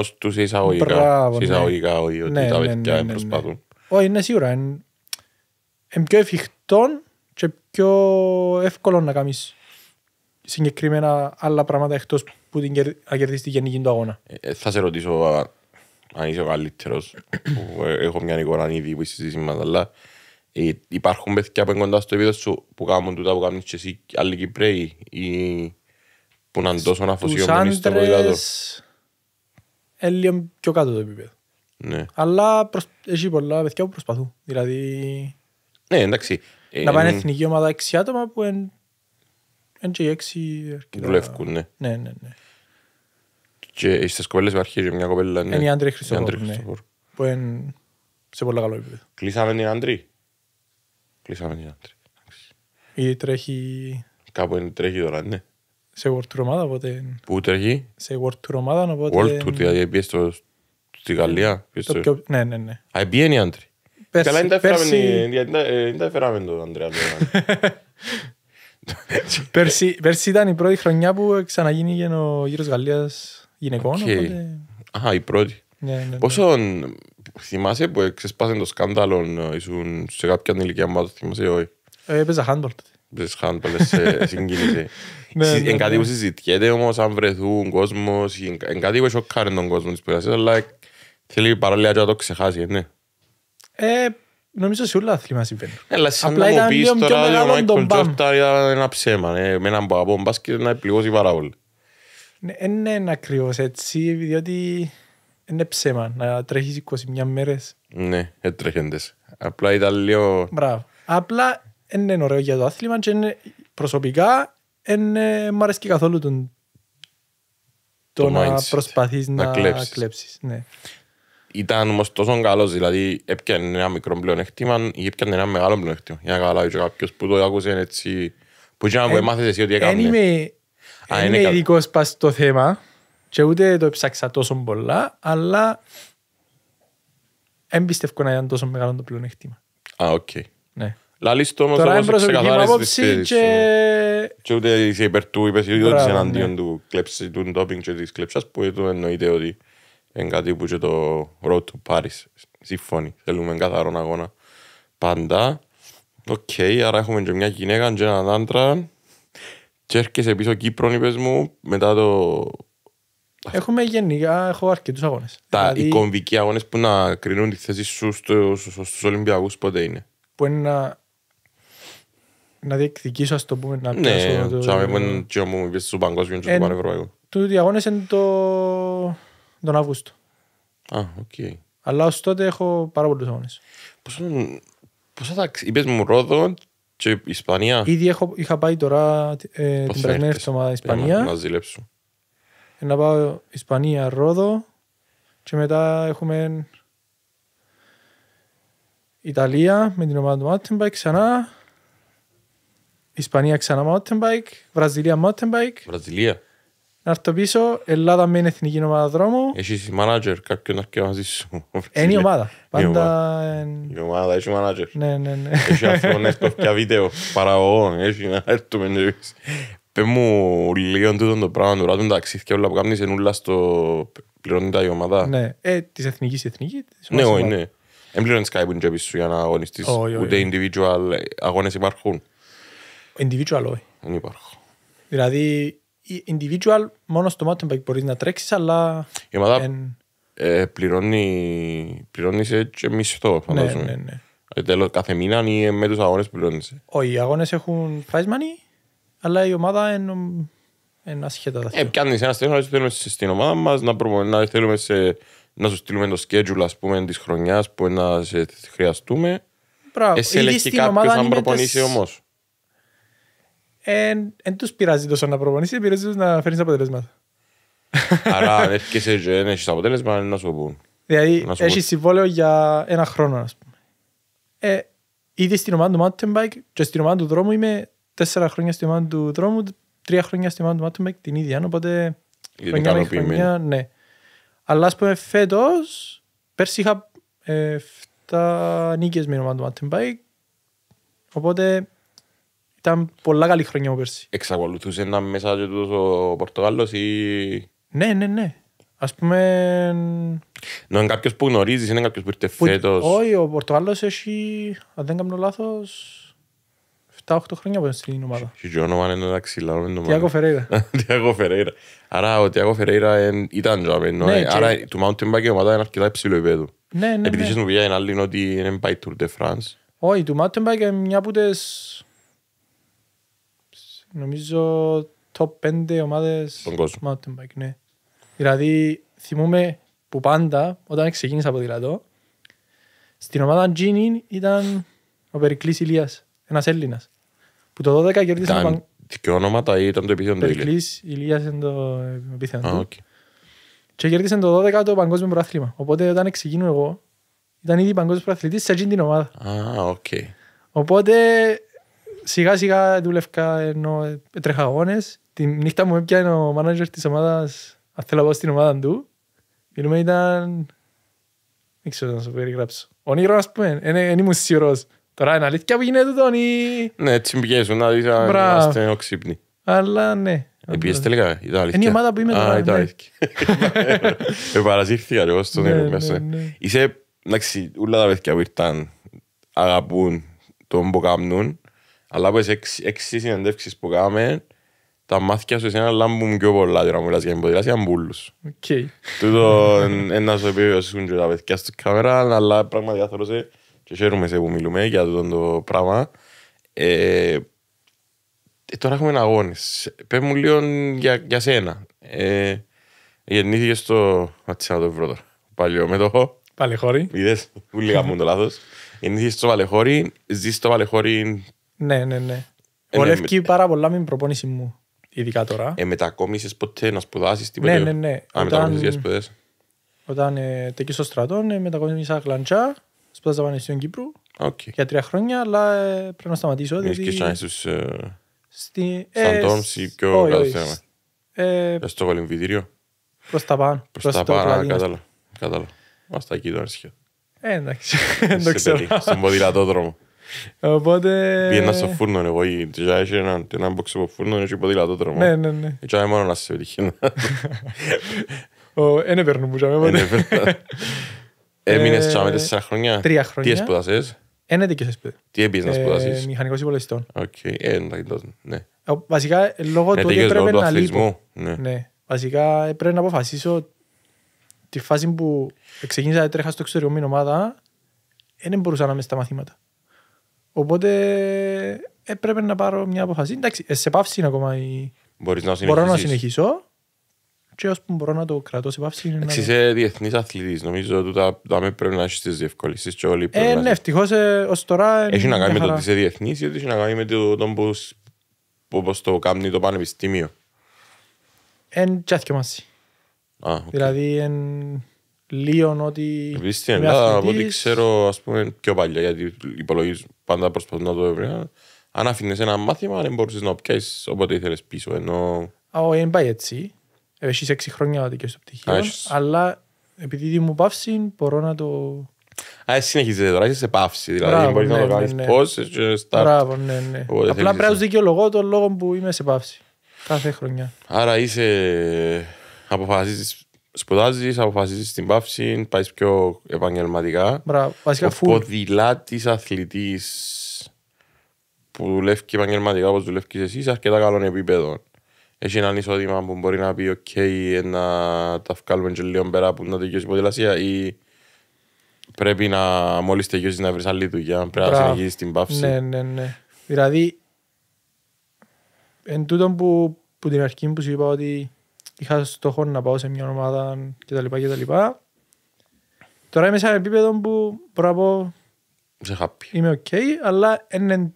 του τους εισαγωγικά. Μπράβο, ναι. εισαγωγικά, όχι ότι ναι, τα ναι, παιδιά προσπαθούν. Όχι, είναι σίγουρα. Είναι πιο εφικτό και πιο εύκολο να κάνεις συγκεκριμένα άλλα πράγματα εκτός που την κερδίσεις την γενική του αγώνα. Ε, ε, θα σε ρωτήσω αν είσαι ο καλύτερος. Ε, έχω μια εικόνα ήδη που είσαι σήμερα, αλλά υπάρχουν παιδιά που είναι κοντά στο επίπεδο σου που κάνουν τούτα που κάνεις και εσύ άλλοι Κυπρέοι ή που να είναι τόσο αφοσιωμένοι στο ποδήλατο. Έλλειο πιο κάτω το επίπεδο. Ναι. Αλλά προσ... έχει πολλά παιδιά που προσπαθούν. Δηλαδή... Ναι, εντάξει. Να πάνε ε, εθνική ομάδα 6 άτομα που είναι εν... και 6 αρκετά. Δουλεύκουν, ναι. Ναι, ναι, ναι. Και στις κοπέλες υπάρχει και μια κοπέλα. Ναι. Είναι η Άντρη Χριστοφόρου. Ναι. Που είναι σε πολλά καλό επίπεδο. Κλείσαμε την Άντρη. Κλείσαμε την Άντρη. Ή τρέχει... Κάπου είναι τρέχει τώρα, ναι σε World Tour ομάδα, οπότε... Πού τρέχει? Σε World Tour ομάδα, οπότε... World Tour, δηλαδή πήγες στο... στη Γαλλία. Το πιο... Ναι, ναι, ναι. Α, πήγαινε η Άντρη. Καλά, είναι τα εφεράμε τον Αντρέα. Πέρσι, πέρσι ήταν η πρώτη χρονιά που ξαναγίνηκε ο γύρος Γαλλίας γυναικών. Okay. Οπότε... Α, η πρώτη. Ναι, ναι, ναι. Πόσο θυμάσαι που ξεσπάσε το σκάνδαλο ε, ήσουν σε κάποια ανηλικία μάτω, θυμάσαι όχι. Ε, έπαιζα handball τότε. Έπαιζες handball, σε συγκίνησε. Ναι, ναι, εν κάτι ναι. που συζητιέται όμως αν βρεθούν κόσμος, εν κάτι που σοκάρει τον κόσμο της πειρασίας, αλλά θέλει παράλληλα να το ξεχάσει, ναι. Ε, νομίζω σε όλα αθλήμα συμβαίνει. Ε, αλλά σαν να μου πεις τώρα ότι ο Μάικλ Τζόρτα ήταν ένα ψέμα, με έναν παπό μπάσκετ να επληγώσει πάρα πολύ. Ναι, είναι ακριβώς έτσι, διότι είναι ψέμα να τρέχεις 21 μέρες. Ναι, έτρεχεντες. Απλά ήταν λίγο... Μπράβο. Απλά είναι ωραίο για το άθλημα και είναι προσωπικά δεν ε, μ' αρέσει καθόλου τον, το, το να προσπαθείς να, να κλέψεις. Ναι. Ήταν όμως τόσο καλός, δηλαδή έπιανε ένα μικρό πλεονέκτημα ή έπιανε ένα μεγάλο πλεονέκτημα. Για να καταλάβεις κάποιος που το άκουσε έτσι. Που ήταν που έμαθε εσύ ότι έκανε. Δεν είμαι ειδικός πας στο θέμα και ούτε το έψαξα τόσο πολλά, αλλά δεν πιστεύω να ήταν τόσο μεγάλο το πλεονέκτημα. Α, οκ. Okay. Ναι. Λαλίστο όμως όμως ξεκαθάρισε τις θέσεις και... και ούτε είσαι υπέρ του, είπες ότι είσαι ναι. εναντίον του κλέψη, του ντόπινγκ και της κλέψας που το εννοείται ότι είναι κάτι που και το road to Paris συμφώνει. Θέλουμε καθαρόν αγώνα πάντα. Οκ, άρα έχουμε και μια γυναίκα και έναν άντρα και έρχεσαι πίσω Κύπρον, είπες μου, μετά το... Έχουμε γενικά, έχω αρκετούς αγώνες. Τα, Οι δηλαδή- κομβικοί αγώνες που να κρίνουν τη θέση σου στους, στους Ολυμπιακούς πότε είναι που είναι να να διεκδικήσω, ας το πούμε, να ναι, πιάσω... Ναι, το... τσάμε και μου είπες στο παγκόσμιο και το πανευρωπαϊκό. Του διαγώνες είναι το... τον Αύγουστο. Α, οκ. Αλλά ως τότε έχω πάρα πολλούς αγώνες. Πώς, πώς θα είπες μου Ρόδο και Ισπανία. Ήδη έχω, είχα πάει τώρα ε, την περασμένη εβδομάδα ε, Ισπανία. Να ζηλέψω. Ε, να πάω Ισπανία, Ρόδο και μετά έχουμε Ιταλία με την ομάδα του Μάτιμπα ξανά Ισπανία ξανά mountain bike, Βραζιλία mountain bike. Βραζιλία. Να έρθω πίσω, Ελλάδα με είναι εθνική ομάδα δρόμου. Έχεις μάνατζερ, κάποιον έρχεται μαζί σου. Είναι η ομάδα. Πάντα... Η ομάδα, έχει μάνατζερ. Ναι, ναι, ναι. Έχει αφιονές ναι, κοφιά βίντεο, παραγωγών, έχει να έρθουμε να δεις. Πες μου λίγο τούτο το πράγμα, τώρα τον ταξίθηκε όλα που κάνεις, είναι όλα στο πληρώνει τα η ομάδα. Ναι, ε, της εθνικής εθνική. Ναι, όχι, ναι. Δεν σου για να αγωνιστείς, ούτε individual αγώνες υπάρχουν. Individual όχι. Δεν υπάρχω. Δηλαδή, individual μόνο στο mountain bike μπορείς να τρέξεις, αλλά... Η ομάδα εν... ε, πληρώνει, πληρώνεις ε, και μισθό, ναι, φαντάζομαι. Ναι, ναι, ναι. Ε, τέλος, κάθε μήνα ή ε, με τους αγώνες πληρώνεις. Όχι, οι αγώνες έχουν prize money, αλλά η ομάδα είναι ασχέτα Ε, πιάνεις ένα στέλνο, έτσι θέλουμε στην ομάδα μας, να, προ... να θέλουμε σε... Να σου στείλουμε το schedule ας πούμε της χρονιάς που να σε χρειαστούμε. Μπράβο. Εσύ ελεγχεί κάποιος αν προπονήσει όμως δεν τους πειράζει τόσο να προπονήσεις, πειράζει τους να φέρνεις αποτελέσματα. Άρα αν έρχεσαι και δεν έχεις αποτέλεσμα, να σου πούν. Δηλαδή έχεις συμβόλαιο για ένα χρόνο, ας πούμε. Ε, ήδη στην ομάδα του mountain bike και στην ομάδα του δρόμου είμαι τέσσερα χρόνια στην ομάδα του δρόμου, τρία χρόνια στην ομάδα του mountain bike την ίδια, οπότε χρονιά με χρονιά, ναι. Αλλά ας πούμε φέτος, πέρσι είχα 7 ε, νίκες με ομάδα του mountain bike, οπότε ήταν πολλά καλή χρονιά μου πέρσι. Εξακολουθούσε να μέσα και τούτος ο Πορτογάλος ή... Ναι, ναι, ναι. Ας πούμε... Ναι, είναι κάποιος που γνωρίζεις, είναι κάποιος που ήρθε φέτος. Όχι, ο Πορτογάλος έχει, αν δεν κάνω λάθος, 7-8 χρόνια που στην ομάδα. Και ο όνομα είναι εντάξει, λαό το ομάδα. Τιάκο Φερέιρα. Τιάκο Φερέιρα. Άρα ο Τιάκο Φερέιρα ήταν τζάμε. Ναι, άρα του mountain bike ομάδα είναι αρκετά υψηλό επίπεδο. Ναι, ναι. Επειδή ναι. μου πει την άλλη ότι είναι πάει Tour de France. Όχι, του mountain bike είναι μια από τις νομίζω top 5 ομάδες mountain bike, ναι. Δηλαδή θυμούμε που πάντα όταν ξεκίνησα από δηλατό στην ομάδα Gini ήταν ο Περικλής Ηλίας, ένας Έλληνας που το 12 κερδίσε Ήταν Παγκόσμιο. Και ονόματα ή ήταν το επίθετο του Περικλής Ηλίας ήταν το επίθετο του. Okay. Και κερδίσε το 12 το Παγκόσμιο Προάθλημα. Οπότε όταν ξεκίνω εγώ ήταν ήδη Παγκόσμιος Προαθλητής σε εκείνη την ομάδα. Α, ah, οκ. Okay. Οπότε σιγά σιγά δούλευκα ενώ τρέχα αγώνες. Την νύχτα μου έπιανε ο μάνατζερ της ομάδας, αν θέλω να πάω στην ομάδα του. Μιλούμε ήταν... Δεν ξέρω να σου περιγράψω. Όνειρο ας πούμε, δεν ήμουν σίγουρος. Τώρα είναι αλήθεια που γίνεται τούτον ή... Ναι, έτσι πιέσουν να δεις αν είμαστε οξύπνοι. Αλλά ναι. Επίσης τελικά, ήταν αλήθεια. Είναι η ομάδα που είμαι τώρα. Α, ναι. ήταν αλήθεια. Επαρασύρθηκα λίγο στον ναι, έργο μέσα. Ναι, Είσαι, εντάξει, όλα τα παιδιά που ήρθαν αγαπούν τον που κάνουν αλλά από τις έξι, συνεντεύξεις που κάναμε, τα μάθηκα σου εσένα λάμπουν πιο πολλά τώρα μου λες για υποδηλάση, αν μπούλους. Τούτο ένα σου επιβεβαιώσουν και τα παιδιά στην κάμερα, αλλά πραγματικά θέλω σε και χαίρομαι σε που μιλούμε για αυτό το πράγμα. Ε, ε τώρα έχουμε αγώνες. Πες μου λίγο για, για σένα. Ε, γεννήθηκες στο... Ατσί το βρω τώρα. Παλιό μετωχό. Παλαιχώρη. Είδες, που λίγα μου το λάθος. Γεννήθηκες στο Παλαιχώρη, ζεις στο Παλαιχώρη ναι, ναι, ναι. Βολεύει ε, ναι, πάρα πολλά με την προπόνηση μου, ειδικά τώρα. Ε, μετακόμισες ποτέ να σπουδάσεις ναι, τίποτα. Ναι, ναι, ναι. Α, μετακόμισες για σπουδές. Όταν ε, τέκει στο στρατό, ε, ναι, μετακόμισα γλαντζά, σπουδάζα Πανεπιστήμιο Κύπρου okay. για τρία χρόνια, αλλά ε, πρέπει να σταματήσω. Μες και σαν στους ε, Στη... σαντόμς ή πιο κάτω θέμα. Ε, στο ε, κολυμβητήριο. Προς τα πάνω. Προς, τα πάνω, κατάλαβα. Κατάλαβα. Μας τα εκεί το αρχείο. Ε, εντάξει, δεν το ξέρω. Στον ποδηλατόδρομο. Οπότε... Πήγαινα στο φούρνο εγώ, τυχαία ένα, ένα από φούρνο, είχε τρόμο. Ναι, ναι, ναι. μόνο να σε επιτυχήνω. Εν παίρνω που jamais. Ε, Έμεινες τσάμε χρόνια. Τρία χρόνια. Τι έσπουδασες. Εν έτοικες έσπουδε. Τι έπιες να ε, σπουδάσεις. Μηχανικός υπολογιστών. Οκ, ε, ναι. Βασικά λόγω του ότι έπρεπε να λείπω. Ναι. ναι. Βασικά έπρεπε να αποφασίσω τη φάση που ξεκίνησα μην ομάδα, δεν μπορούσα Οπότε ε, έπρεπε να πάρω μια αποφασή. Εντάξει, ε, σε πάυση είναι ακόμα η... Μπορείς να Μπορώ να συνεχίσω και πούμε, μπορώ να το κρατώ σε πάυση. Εντάξει, είσαι διεθνής αθλητής. Νομίζω ότι τα, τα με πρέπει να έχεις τις διευκολύσεις και όλοι ε, να... Ναι, ευτυχώς ε, ως τώρα... Έχει να κάνει με το ότι είσαι διεθνής ή ότι έχει να κάνει με το, τον πώς, πώς το κάνει το πανεπιστήμιο. Εν τσάθηκε κάνει με okay. Δηλαδή, εν λίον ότι... Επειδή στην Ελλάδα, από ό,τι ξέρω, ας πούμε, πιο παλιά, γιατί υπολογίζουμε πάντα προσπαθώ να το ευρύνω. Αν αφήνες ένα μάθημα, δεν μπορούσες να πιάσεις όποτε ήθελες πίσω. Ενώ... Όχι, δεν πάει έτσι. Έχεις έξι χρόνια να δικαιώσεις το πτυχίο, αλλά επειδή μου πάυση μπορώ να το... Α, εσύ τώρα, είσαι σε πάυση. Δηλαδή, Μπράβο, μπορείς να το κάνεις ναι, ναι. πώς, ναι. Μπράβο, ναι, ναι. Απλά πρέπει να δικαιολογώ τον λόγο που είμαι σε πάυση. Κάθε χρονιά. Άρα είσαι... αποφασίζεις σπουδάζεις, αποφασίζεις την πάυση, πάεις πιο επαγγελματικά. Μπράβο, Ο ποδηλάτης αθλητής που δουλεύει και επαγγελματικά όπως δουλεύεις εσύ σε αρκετά καλό επίπεδο. Έχει έναν εισόδημα που μπορεί να πει: OK, να τα βγάλουμε λίγο πέρα που να τελειώσει η ποδηλασία, ή πρέπει να μόλις τελειώσεις να βρεις άλλη δουλειά. Πρέπει να συνεχίσεις την πάυση. Ναι, ναι, ναι. Δηλαδή, εν τούτον που, που την αρχή που σου είπα ότι είχα στόχο να πάω σε μια ομάδα κτλ. κτλ. Τώρα είμαι σε ένα επίπεδο που μπορώ να πω είμαι οκ, αλλά είναι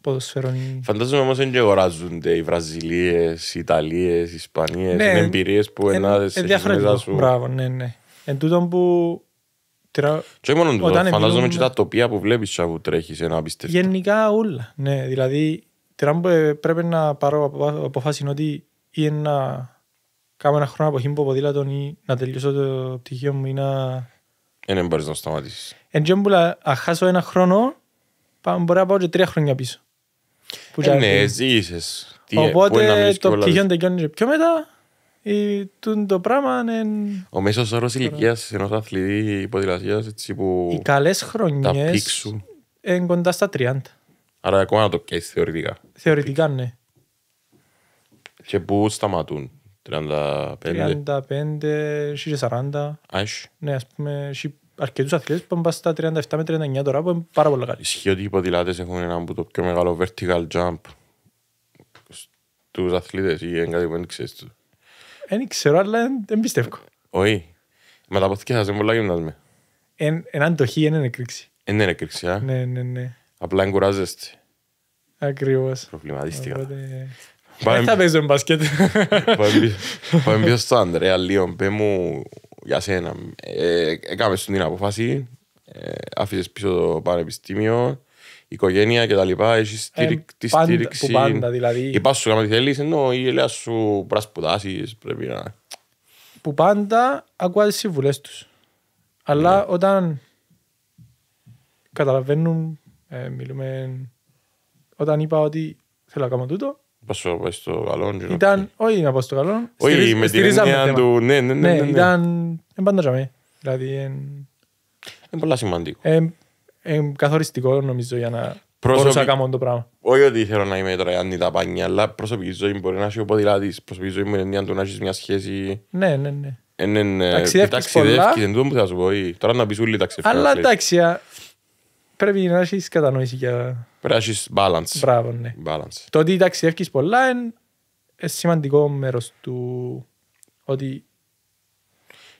ποδοσφαίρο. Φαντάζομαι όμως δεν και αγοράζονται οι Βραζιλίες, οι Ιταλίες, οι Ισπανίες, ναι, είναι εμπειρίες που ενάδες έχεις μέσα σου. Μπράβο, ναι, ναι. Εν τούτο που... Και μόνο τούτο, φαντάζομαι και τα τοπία που βλέπεις που τρέχεις, ένα απίστευτο. Γενικά όλα, ναι. Δηλαδή, τώρα πρέπει να πάρω απόφαση ότι ή να κάνω ένα χρόνο αποχή από ποδήλατο ή να τελειώσω το πτυχίο μου ή να... Δεν μπορείς να σταματήσεις. Εν που αν χάσω ένα χρόνο, μπορεί να πάω και τρία χρόνια πίσω. Ε, ναι, ζήσεις. Οπότε το πτυχίο τελειώνει και πιο μετά ή το πράγμα είναι... Ο μέσος όρος ηλικίας ενός αθλητή ποδηλασίας έτσι που... Οι καλές χρονιές είναι κοντά στα 30. Άρα ακόμα να το πιέσεις θεωρητικά. Θεωρητικά ναι. Και πού σταματούν. 35. 40. Ναι, ας πούμε, αρκετούς αθλητές που πάνε στα 37 με 39 τώρα που είναι πάρα πολύ καλή. Ισχύει ότι οι ποδηλάτες έχουν ένα από το πιο μεγάλο vertical jump στους αθλητές ή είναι κάτι που δεν ξέρεις τους. Δεν ξέρω, αλλά δεν πιστεύω. Όχι. με τα ποθήκια σας είναι πολλά με. Εν αντοχή, εν είναι κρίξη. Εν είναι κρίξη, α. Ναι, ναι, ναι. Απλά εγκουράζεστε. Ακριβώς. Προβληματίστηκα. Οπότε... Πάμε, θα παίζω μπασκέτ. Πάμε πιο στο Ανδρέα Λίον, Πέ μου για σένα. Ε, Έκαμες την αποφάση. Ε, άφησες πίσω το πανεπιστήμιο. Οικογένεια και τα λοιπά. Έχεις ε, τη στήριξη. Πάντα δηλαδή. Είπα σου τι θέλεις ενώ η ελέα σου πρέπει να Πρέπει να... Που πάντα ακούω τις συμβουλές τους. Αλλά ναι. όταν καταλαβαίνουν, μιλούμε... Όταν είπα ότι θέλω να κάνω τούτο, Πάσο στο καλό. Ήταν, όχι να πάω στο καλό. Όχι, με την έννοια του, ναι ναι ναι, ναι, ναι, ναι. ήταν, εν πάντα jamais. Δηλαδή, εν... Είναι πολύ σημαντικό. Είναι καθοριστικό νομίζω για να μπορούσα να κάνω το πράγμα. Όχι ότι θέλω να είμαι τραγιάννη τα πάνια, αλλά προσωπική ζωή μπορεί να είσαι ο ποδηλάτης, προσωπική ζωή με την έννοια του να έχεις μια σχέση. Ναι, ναι, ναι. Ε, ε, ταξιδεύκεις πολλά. Ταξιδεύκεις, δεν το που θα σου πω. Τώρα να πεις ούλοι ταξιδεύκεις. Αλλά εντάξει, πρέπει να έχεις κατανόηση για. Πρέπει να έχεις balance. Μπράβο, ναι. Balance. Το ότι ταξιδεύει πολλά είναι σημαντικό μέρος του ότι.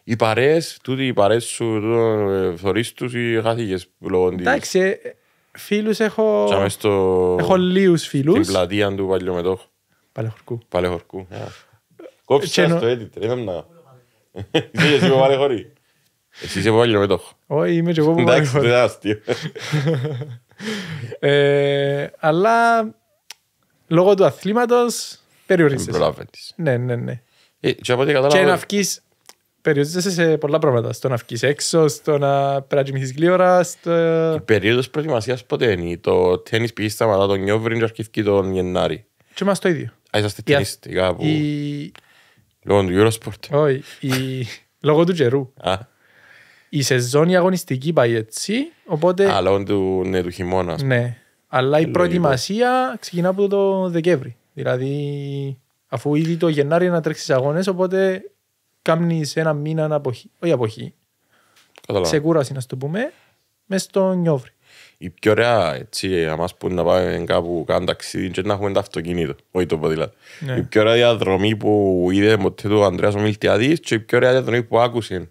Οι παρέ, τούτοι οι παρέ σου, ε, θεωρεί τους ή χάθηκες λόγω της. Εντάξει, ε, φίλους έχω. Έχω λίγους φίλους. Στην πλατεία του παλιομετόχου. Παλαιχορκού. Παλαιχορκού. Κόψε το έτσι, ε, ρε να. Είσαι εσύ ο εσύ είσαι μετόχο. Όχι, είμαι και εγώ που Εντάξει, δεν Εντάξει, τεράστιο. Ε, αλλά λόγω του αθλήματος περιορίζεσαι. Ναι, ναι, ναι. Ε, και να βγεις περιορίζεσαι σε πολλά πράγματα. Στο να βγεις έξω, στο να πρατζημιθείς γλύωρα. Στο... Η περίοδος προετοιμασίας ποτέ είναι. Το τέννις πήγες σταματά τον Νιόβριν και αρχίθηκε τον Γενάρη. Και είμαστε το ίδιο. Α, είσαστε τέννιστοι κάπου. Λόγω του Eurosport. Όχι, λόγω του Τζερού. Η σεζόν η αγωνιστική πάει έτσι, οπότε... Αλλά του, ναι, του χειμώνα. Ναι, αλλά η προετοιμασία ξεκινά από το Δεκέμβρη. Δηλαδή, αφού ήδη το Γενάρη να τρέξει αγώνες, οπότε κάνει ένα μήνα αποχή. Όχι αποχή. Καταλάβα. κούραση, να το πούμε, μες στο Νιόβρη. Η πιο ωραία, έτσι, άμα που να πάμε κάπου κάνουν ταξίδι και να έχουμε το αυτοκίνητο, όχι το ποδήλατο. Ναι. Η πιο ωραία διαδρομή που είδε ο του ο Μιλτιάδη, και η πιο ωραία διαδρομή που άκουσε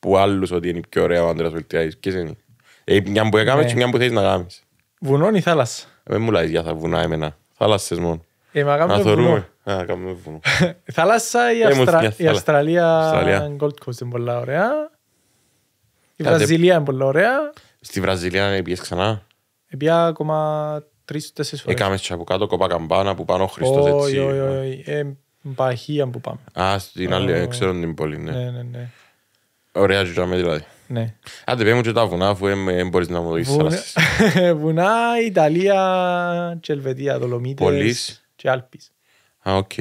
που άλλους ότι είναι πιο ωραία ο Αντρέας Βελτιάδης. Ποιες είναι. Ε, μια που έκαμε ε. και μια που θέλεις να κάνεις. Βουνόν ή θάλασσα. Ε, δεν μου λάζεις για τα βουνά εμένα. Θάλασσες μόνο. Ε, μα κάνουμε βουνό. Α, κάνουμε βουνό. Θάλασσα ή ε, Αυστρα... η Αυστραλία Gold Coast είναι πολλά ωραία. Η Βραζιλία είναι πολύ ωραία. Στη Βραζιλία πήγες ξανά. Πήγα ακόμα τρεις-τέσσερις φορές. Έκαμες και από κάτω κοπά καμπάνα που πάνω ο Χριστός έτσι. Όχι, όχι, όχι. Μπαχία που πάμε. Α, στην άλλη, ξέρω την πολύ, ναι. Ναι, ναι, ναι. Ωραία με δηλαδή. Ναι. Άντε πέμουν και τα βουνά αφού δεν μπορείς να μου δώσεις Βουνά, Ιταλία, Τσελβετία, Δολομίτες Πολύς. και Άλπης. Α, οκ.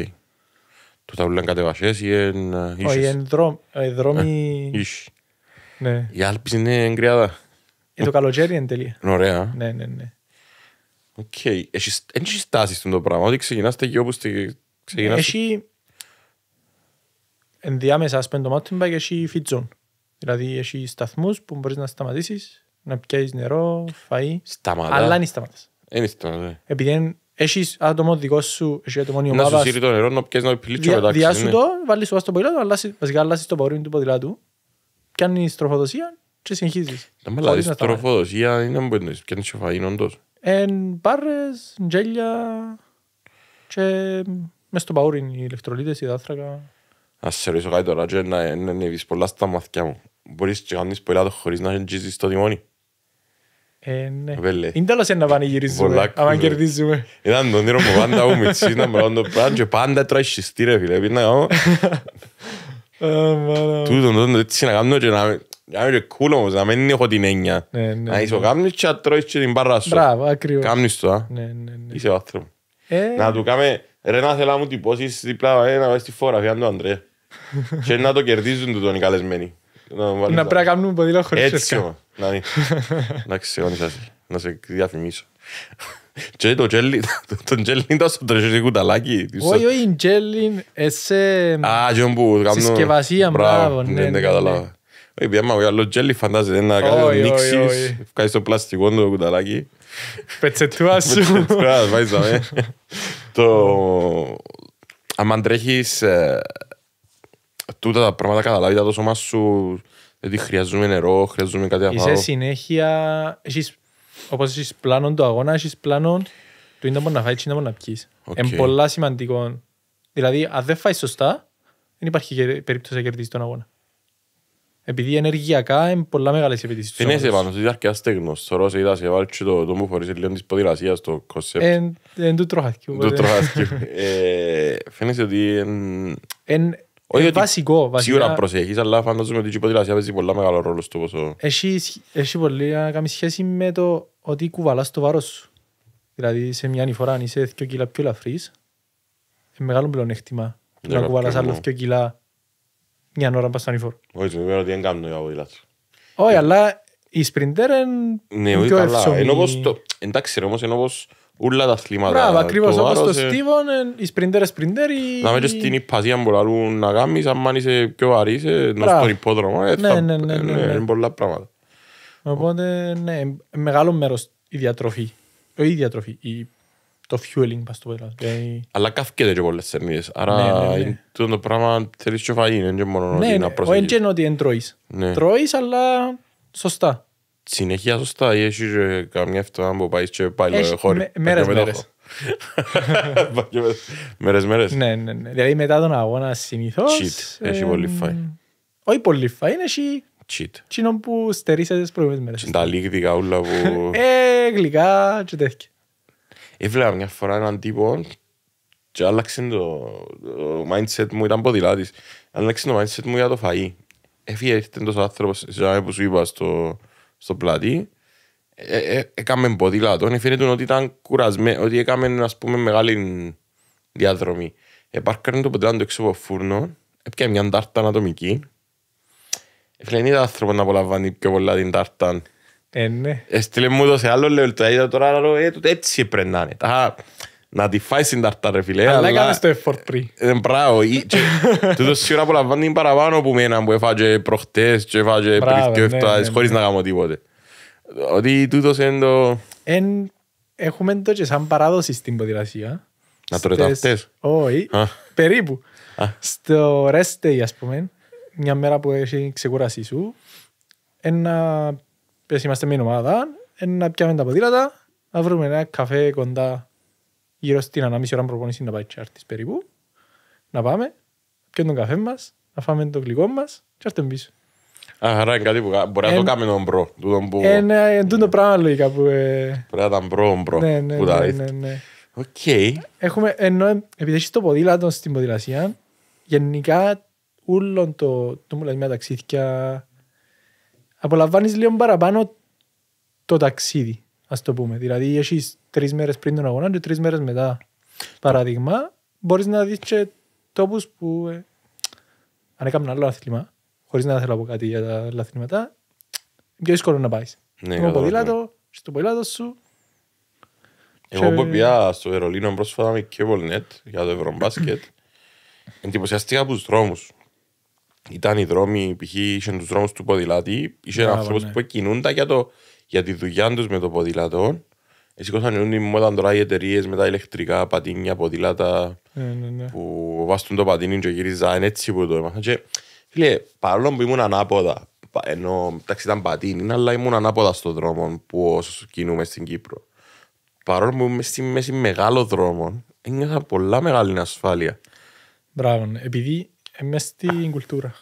Του τα βουλάνε κατεβασίες ή εν ε, ίσως. Όχι, εν ε, δρόμοι... Ε, Ίσοι. Ναι. Η Άλπης είναι εγκριάδα. Ε, το καλοκαίρι είναι τελεία. Ωραία. Ναι, ναι, ναι. Οκ. Έχεις τάσεις στον το πράγμα, ότι ξεκινάστε και όπως ξεκινάστε. Έχει ενδιάμεσα, ας πέντε το mountain bike, έχει fit zone. Δηλαδή έχει σταθμούς που μπορείς να σταματήσεις, να πιάσει νερό, φαΐ. Σταματά. Αλλά είναι σταματάς. Είναι σταματά. Ναι. Επειδή έχεις άτομο δικό σου, έχει άτομο η ομάδα. Να σου σύρει το νερό, να πιάσει να πιλίτσιο μετά Διά σου ναι. το, βάλεις το στο ποδηλάτο, αλλά βασικά αλλάσεις το πορείο του ποδηλάτου. Πιάνεις τροφοδοσία και συγχύζεις. Να με λάδεις τροφοδοσία, είναι να μπορείς, πιάνεις και φαΐ, όντως. Εν πάρε, γέλια και μέσα στο παούρι οι ηλεκτρολίτες, η δάθρακα. Ας σε ρωτήσω κάτι τώρα και να ανέβεις πολλά στα μαθηκιά μου. Μπορείς και κάνεις πελάτο χωρίς να γίνεις στο τιμόνι. Ε, ναι. Είναι τέλος να πανηγυρίζουμε, άμα κερδίζουμε. Ήταν τον ήρω πάντα ο να μιλάω το πράγμα και πάντα τρώει σιστή ρε φίλε. Τούτον τον έτσι να κάνω και να... να μην έχω την το, α και να το κερδίζουν τον οι καλεσμένοι. Να πρέπει να κάνουν ποδήλα χωρίς Έτσι, όμως, να είναι. Εντάξει, να σε διαφημίσω. Και το τζέλι, τον τζέλι είναι τόσο τρεσί κουταλάκι. Όχι, όχι, τζέλι, σε Συσκευασία, μπράβο, ναι, ναι, ναι, ναι καταλάβα. Ναι. Όχι, πια μάγω, άλλος τζέλι φαντάζεται να κάνει νίξεις, βγάζει το πλαστικό το κουταλάκι. Πετσετουάς σου. Πετσετουά, βάζαμε. Το... Αν τρέχεις ε, τούτα τα πράγματα καταλάβει τα τόσο μας σου ότι δηλαδή χρειαζούμε νερό, χρειαζούμε κάτι αφάω. Είσαι συνέχεια, έχεις, όπως έχεις πλάνο του αγώνα, έχεις πλάνο του είναι μόνο να φάεις είναι μόνο να πιείς. Okay. Είναι πολλά σημαντικό. Δηλαδή, αν δεν φάεις σωστά, δεν υπάρχει περίπτωση να κερδίσεις τον αγώνα. Επειδή ενεργειακά είναι πολλά μεγάλες επίτησεις. Δεν είσαι πάνω, είσαι αρκετά στέγνος. Σωρό σε είδα σε βάλτσι το, το μου φορείς λίγο της ποδηλασίας το κοσέπτ. Εν του τροχάσκιου. Του τροχάσκιου. Ε, φαίνεσαι ότι... Όχι ε, ότι βασικό, βασικά... σίγουρα προσέχεις, αλλά φαντάζομαι ότι η υποδηλασία παίζει πολλά μεγάλο ρόλο στο πόσο... Έχει, έχει πολύ να κάνει σχέση με το ότι κουβαλάς το βάρος σου. Δηλαδή σε μια ανηφορά αν είσαι 2 κιλά πιο ελαφρύς, είναι μεγάλο πλεονέκτημα ναι, να κουβαλάς άλλο 2 κιλά μια ώρα πας στον ανηφόρο. Όχι, σημαίνει ότι δεν κάνουν οι αποδηλάσεις. Όχι, αλλά οι σπριντέρ είναι πιο ευσομοί. Εντάξει, όμως, ενώ πως Ούλα τα αθλήματα. Μπράβο, ακριβώς όπως το Στίβον, ε, οι σπριντέρες-σπριντέρες... Να μέσω στην υπασία που λαλούν να κάνεις, αν είσαι πιο βαρύς, ε, να στον υπόδρομο, είναι πολλά πράγματα. Οπότε, ναι, μεγάλο μέρος η διατροφή. Όχι Η διατροφή, το fueling, πας το πέρας. Αλλά καυκέται και πολλές σερνίδες, άρα ναι, ναι, ναι. το πράγμα θέλεις και φαγή, είναι μόνο να προσεγγείς. Ναι, όχι είναι ότι δεν τρώεις. Τρώεις, αλλά σωστά συνέχεια σωστά ή έχεις ε, καμιά φτωμά που πάεις και πάλι χώρι. Μέρες μέρες. Μέρες μέρες. Ναι, ναι, ναι. Δηλαδή μετά τον αγώνα συνήθως... Cheat. Έχει πολύ φάει Όχι πολύ φάει, εσύ Cheat. Τσινόν που στερήσατε τις προηγούμενες μέρες. Τα λίγδικα όλα που... Ε, γλυκά και τέτοια. Έβλεπα μια φορά έναν τύπο και άλλαξε το, mindset μου, ήταν ποδηλάτης. Άλλαξε το mindset μου για το φαΐ. Έφυγε ήρθε τόσος άνθρωπος, σαν που σου είπα στο στο πλατή. Ε, ε, έκαμε ποδήλατο, ε, φαίνεται ότι ήταν κουρασμένο, ότι έκαμε ας πούμε μεγάλη διαδρομή. Επάρκανε το ποδήλατο έξω από φούρνο, Έπιαμε μια τάρτα ανατομική. Φίλε, είδα άνθρωπο να απολαμβάνει πιο πολλά την τάρτα. Ε, ναι. Έστειλε μου το σε άλλο, λεπτό. το είδα τώρα, λέω, ε, έτσι πρέπει να είναι να τη φάει συνταρτά ρε φίλε. Αλλά έκανες το effort πριν. Ε, μπράβο. Τούτο που παραπάνω μένα που έφαγε προχτές και έφαγε πριν και ναι, ναι, ναι. χωρίς να κάνω τίποτε. Ότι τούτος είναι το... Έχουμε το και σαν παράδοση στην ποδηλασία. Να το ρεταυτές. Όχι, περίπου. Στο rest day ας μια μέρα που έχει ξεκουρασή σου, ένα... Πες είμαστε μια ομάδα, να πιάμε τα ποδήλατα, να βρούμε κοντά γύρω στην ανάμιση ώρα προπονήσει να πάει τσάρτης περίπου, να πάμε, και τον καφέ μας, να φάμε το γλυκό μας και έρθουμε πίσω. Άρα είναι κάτι που μπορεί να το κάνουμε τον ε, ναι. Είναι το πράγμα λογικά που... Ε, Πρέπει να ήταν ο μπρο. Ναι, ναι ναι, ναι, ναι. Οκ. Έχουμε, ενώ επειδή έχεις το ποδήλατο στην ποδηλασία, γενικά όλων το, το μου λέει ταξίδια απολαμβάνεις λίγο παραπάνω το ταξίδι ας το πούμε. Δηλαδή έχεις τρεις μέρες πριν τον αγώνα και τρεις μέρες μετά. Παραδείγμα, μπορείς να δεις και τόπους που ε, αν έκανα άλλο αθλήμα, χωρίς να θέλω να κάτι για τα άλλα αθλήματα, είναι πιο δύσκολο να πάεις. Ναι, το ποδήλατο, ναι. στο ποδήλατο σου. Εγώ που πήγα στο Βερολίνο πρόσφατα με νετ για το Ευρωμπάσκετ, εντυπωσιαστικά από τους δρόμους. Ήταν οι δρόμοι, π.χ. είσαι τους δρόμους του ποδηλάτη, είχε ανθρώπους ναι. που κινούνταν για το για τη δουλειά τους με το ποδήλατο. Σήκωσαν η μου τώρα οι εταιρείες με τα ηλεκτρικά πατίνια, ποδήλατα ναι, ναι, ναι. που βάζουν το πατίνι και γυρίζαν έτσι που το έμαθα. Και, φίλε, παρόλο που ήμουν ανάποδα, ενώ εντάξει ήταν πατίνι, αλλά ήμουν ανάποδα στον δρόμο που όσο κινούμε στην Κύπρο. Παρόλο που είμαι στη μέση μεγάλο δρόμο, ένιωθα πολλά μεγάλη ασφάλεια. Μπράβο, επειδή είμαι στην κουλτούρα.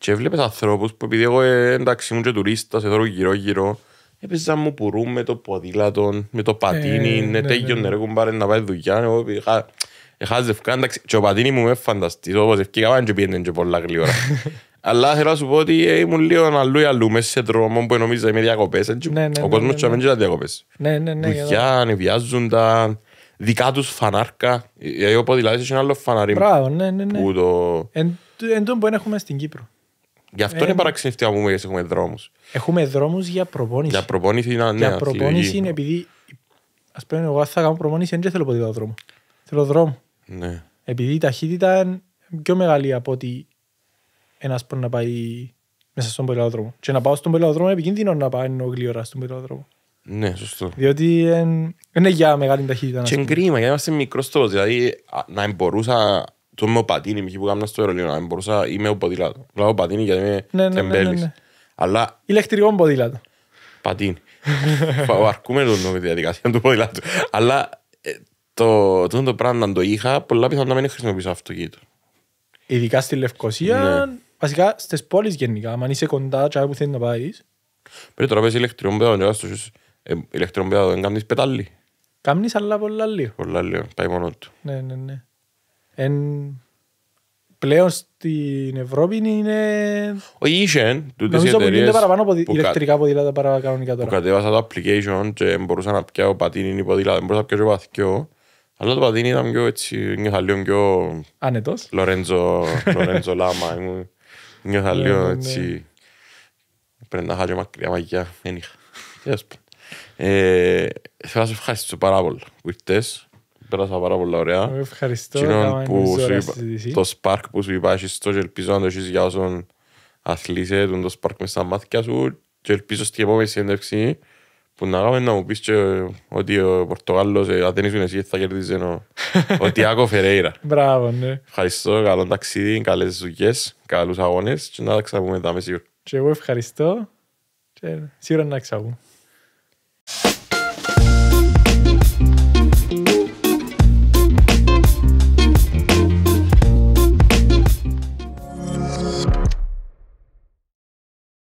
Και βλέπεις ανθρώπους που επειδή εγώ ε, εντάξει ήμουν και τουρίστας, εδώ γύρω γύρω, έπαιζα μου πουρού με το ποδήλατο, με το πατίνι, ε, ναι, τέγιο ναι, ναι. νερό πάρει να πάει δουλειά, εγώ είχα... Είχα ζευκά, εντάξει, και ο πατίνι μου με φανταστείς, όπως ευκήκα πάνε και πήγαινε και πολλά γλυόρα. Αλλά θέλω να σου πω ότι ε, ήμουν λίγο αλλού ή αλλού, μέσα σε δρόμο που νομίζα είμαι διακοπές, ναι, ναι, ο ναι, κόσμος και αμένει και τα διακοπές. Δουλειά, βιάζονταν, δικά τους φανάρκα, Εγώ ε, ο ποδηλάτης είναι άλλο φανάρι που το... Εν τόν που έχουμε στην Κύπρο. Γι' αυτό ε, είναι παραξενευτικά που έχουμε δρόμους. Έχουμε δρόμους για προπόνηση. Για προπόνηση είναι Για προπόνηση είναι επειδή. Ας πούμε, εγώ θα κάνω προπόνηση, δεν θέλω ποτέ δρόμο. Θέλω δρόμο. Ναι. Επειδή η ταχύτητα είναι πιο μεγάλη από ότι ένας μπορεί να πάει μέσα στον πελαδρόμο. Και να πάω στον πελαδρόμο είναι επικίνδυνο να πάω ενώ ώρα στον πελαδρόμο. Ναι, σωστό. Διότι είναι για μεγάλη ταχύτητα. Και κρίμα, γιατί είμαστε μικρός τόπος. Δηλαδή, να μπορούσα το με ο πατίνι, που κάμουν στο αερολίνο, αν μπορούσα, είμαι ο ποδήλατος. Λέω πατίνι γιατί είμαι ναι, ναι, ναι τεμπέλης. Ναι, ναι, Αλλά... Ηλεκτρικό ποδήλατο. Πατίνι. Αρκούμε τον διαδικασία του ποδήλατου. Αλλά ε, το, το, το πράγμα το είχα, πολλά πιθανόν να μην χρησιμοποιήσω αυτοκίνητο. Ειδικά στη Λευκοσία, ναι. βασικά στις πόλεις γενικά, αν είσαι κοντά και που θέλεις να πάεις. Πρέπει τώρα πες ηλεκτριομπέδο, ε, ποδήλατο, δεν κάνεις πετάλι. Κάνεις αλλά πολλά λίγο. Πολλά λίγο, πάει μόνο του. Ναι, ναι, ναι. Εν... Πλέον στην Ευρώπη είναι... Όχι, είχε τούτες οι εταιρείες παραπάνω από που, ηλεκτρικά ποδήλατα παρά κανονικά τώρα. Που κατέβασα το application και μπορούσα να πιάω πατίνι ποδήλατα, μπορούσα να πιάσω βαθιό. Αλλά το πατίνι ήταν πιο έτσι, νιώθα λίγο πιο... Άνετος. Λορέντζο, Λορέντζο Λάμα, νιώθα ναι, λίγο ναι, ναι. έτσι... Πρέπει να χάσω μακριά μαγιά, δεν είχα. Ε, θέλω να σε ευχαριστήσω πάρα πολύ που ήρθες πέρασα πάρα πολύ ωραία. Ε, ευχαριστώ. που σου είπα, το Spark που σου είπα, έχεις το και ελπίζω να το έχεις για όσον αθλείσαι, τον το Spark μες στα μάτια σου και ελπίζω στην επόμενη συνέντευξη που να κάνουμε να μου πεις και ότι ο Πορτογάλος, ε, αν δεν ήσουν εσύ, θα κερδίζει ο, ο Τιάκο Φερέιρα. Μπράβο, ναι. Ευχαριστώ, καλό ταξίδι, καλές δουλειές, καλούς αγώνες και να τα ξαναπούμε τα μεσίγουρα. Και εγώ ευχαριστώ και σίγουρα να ξαπούμε.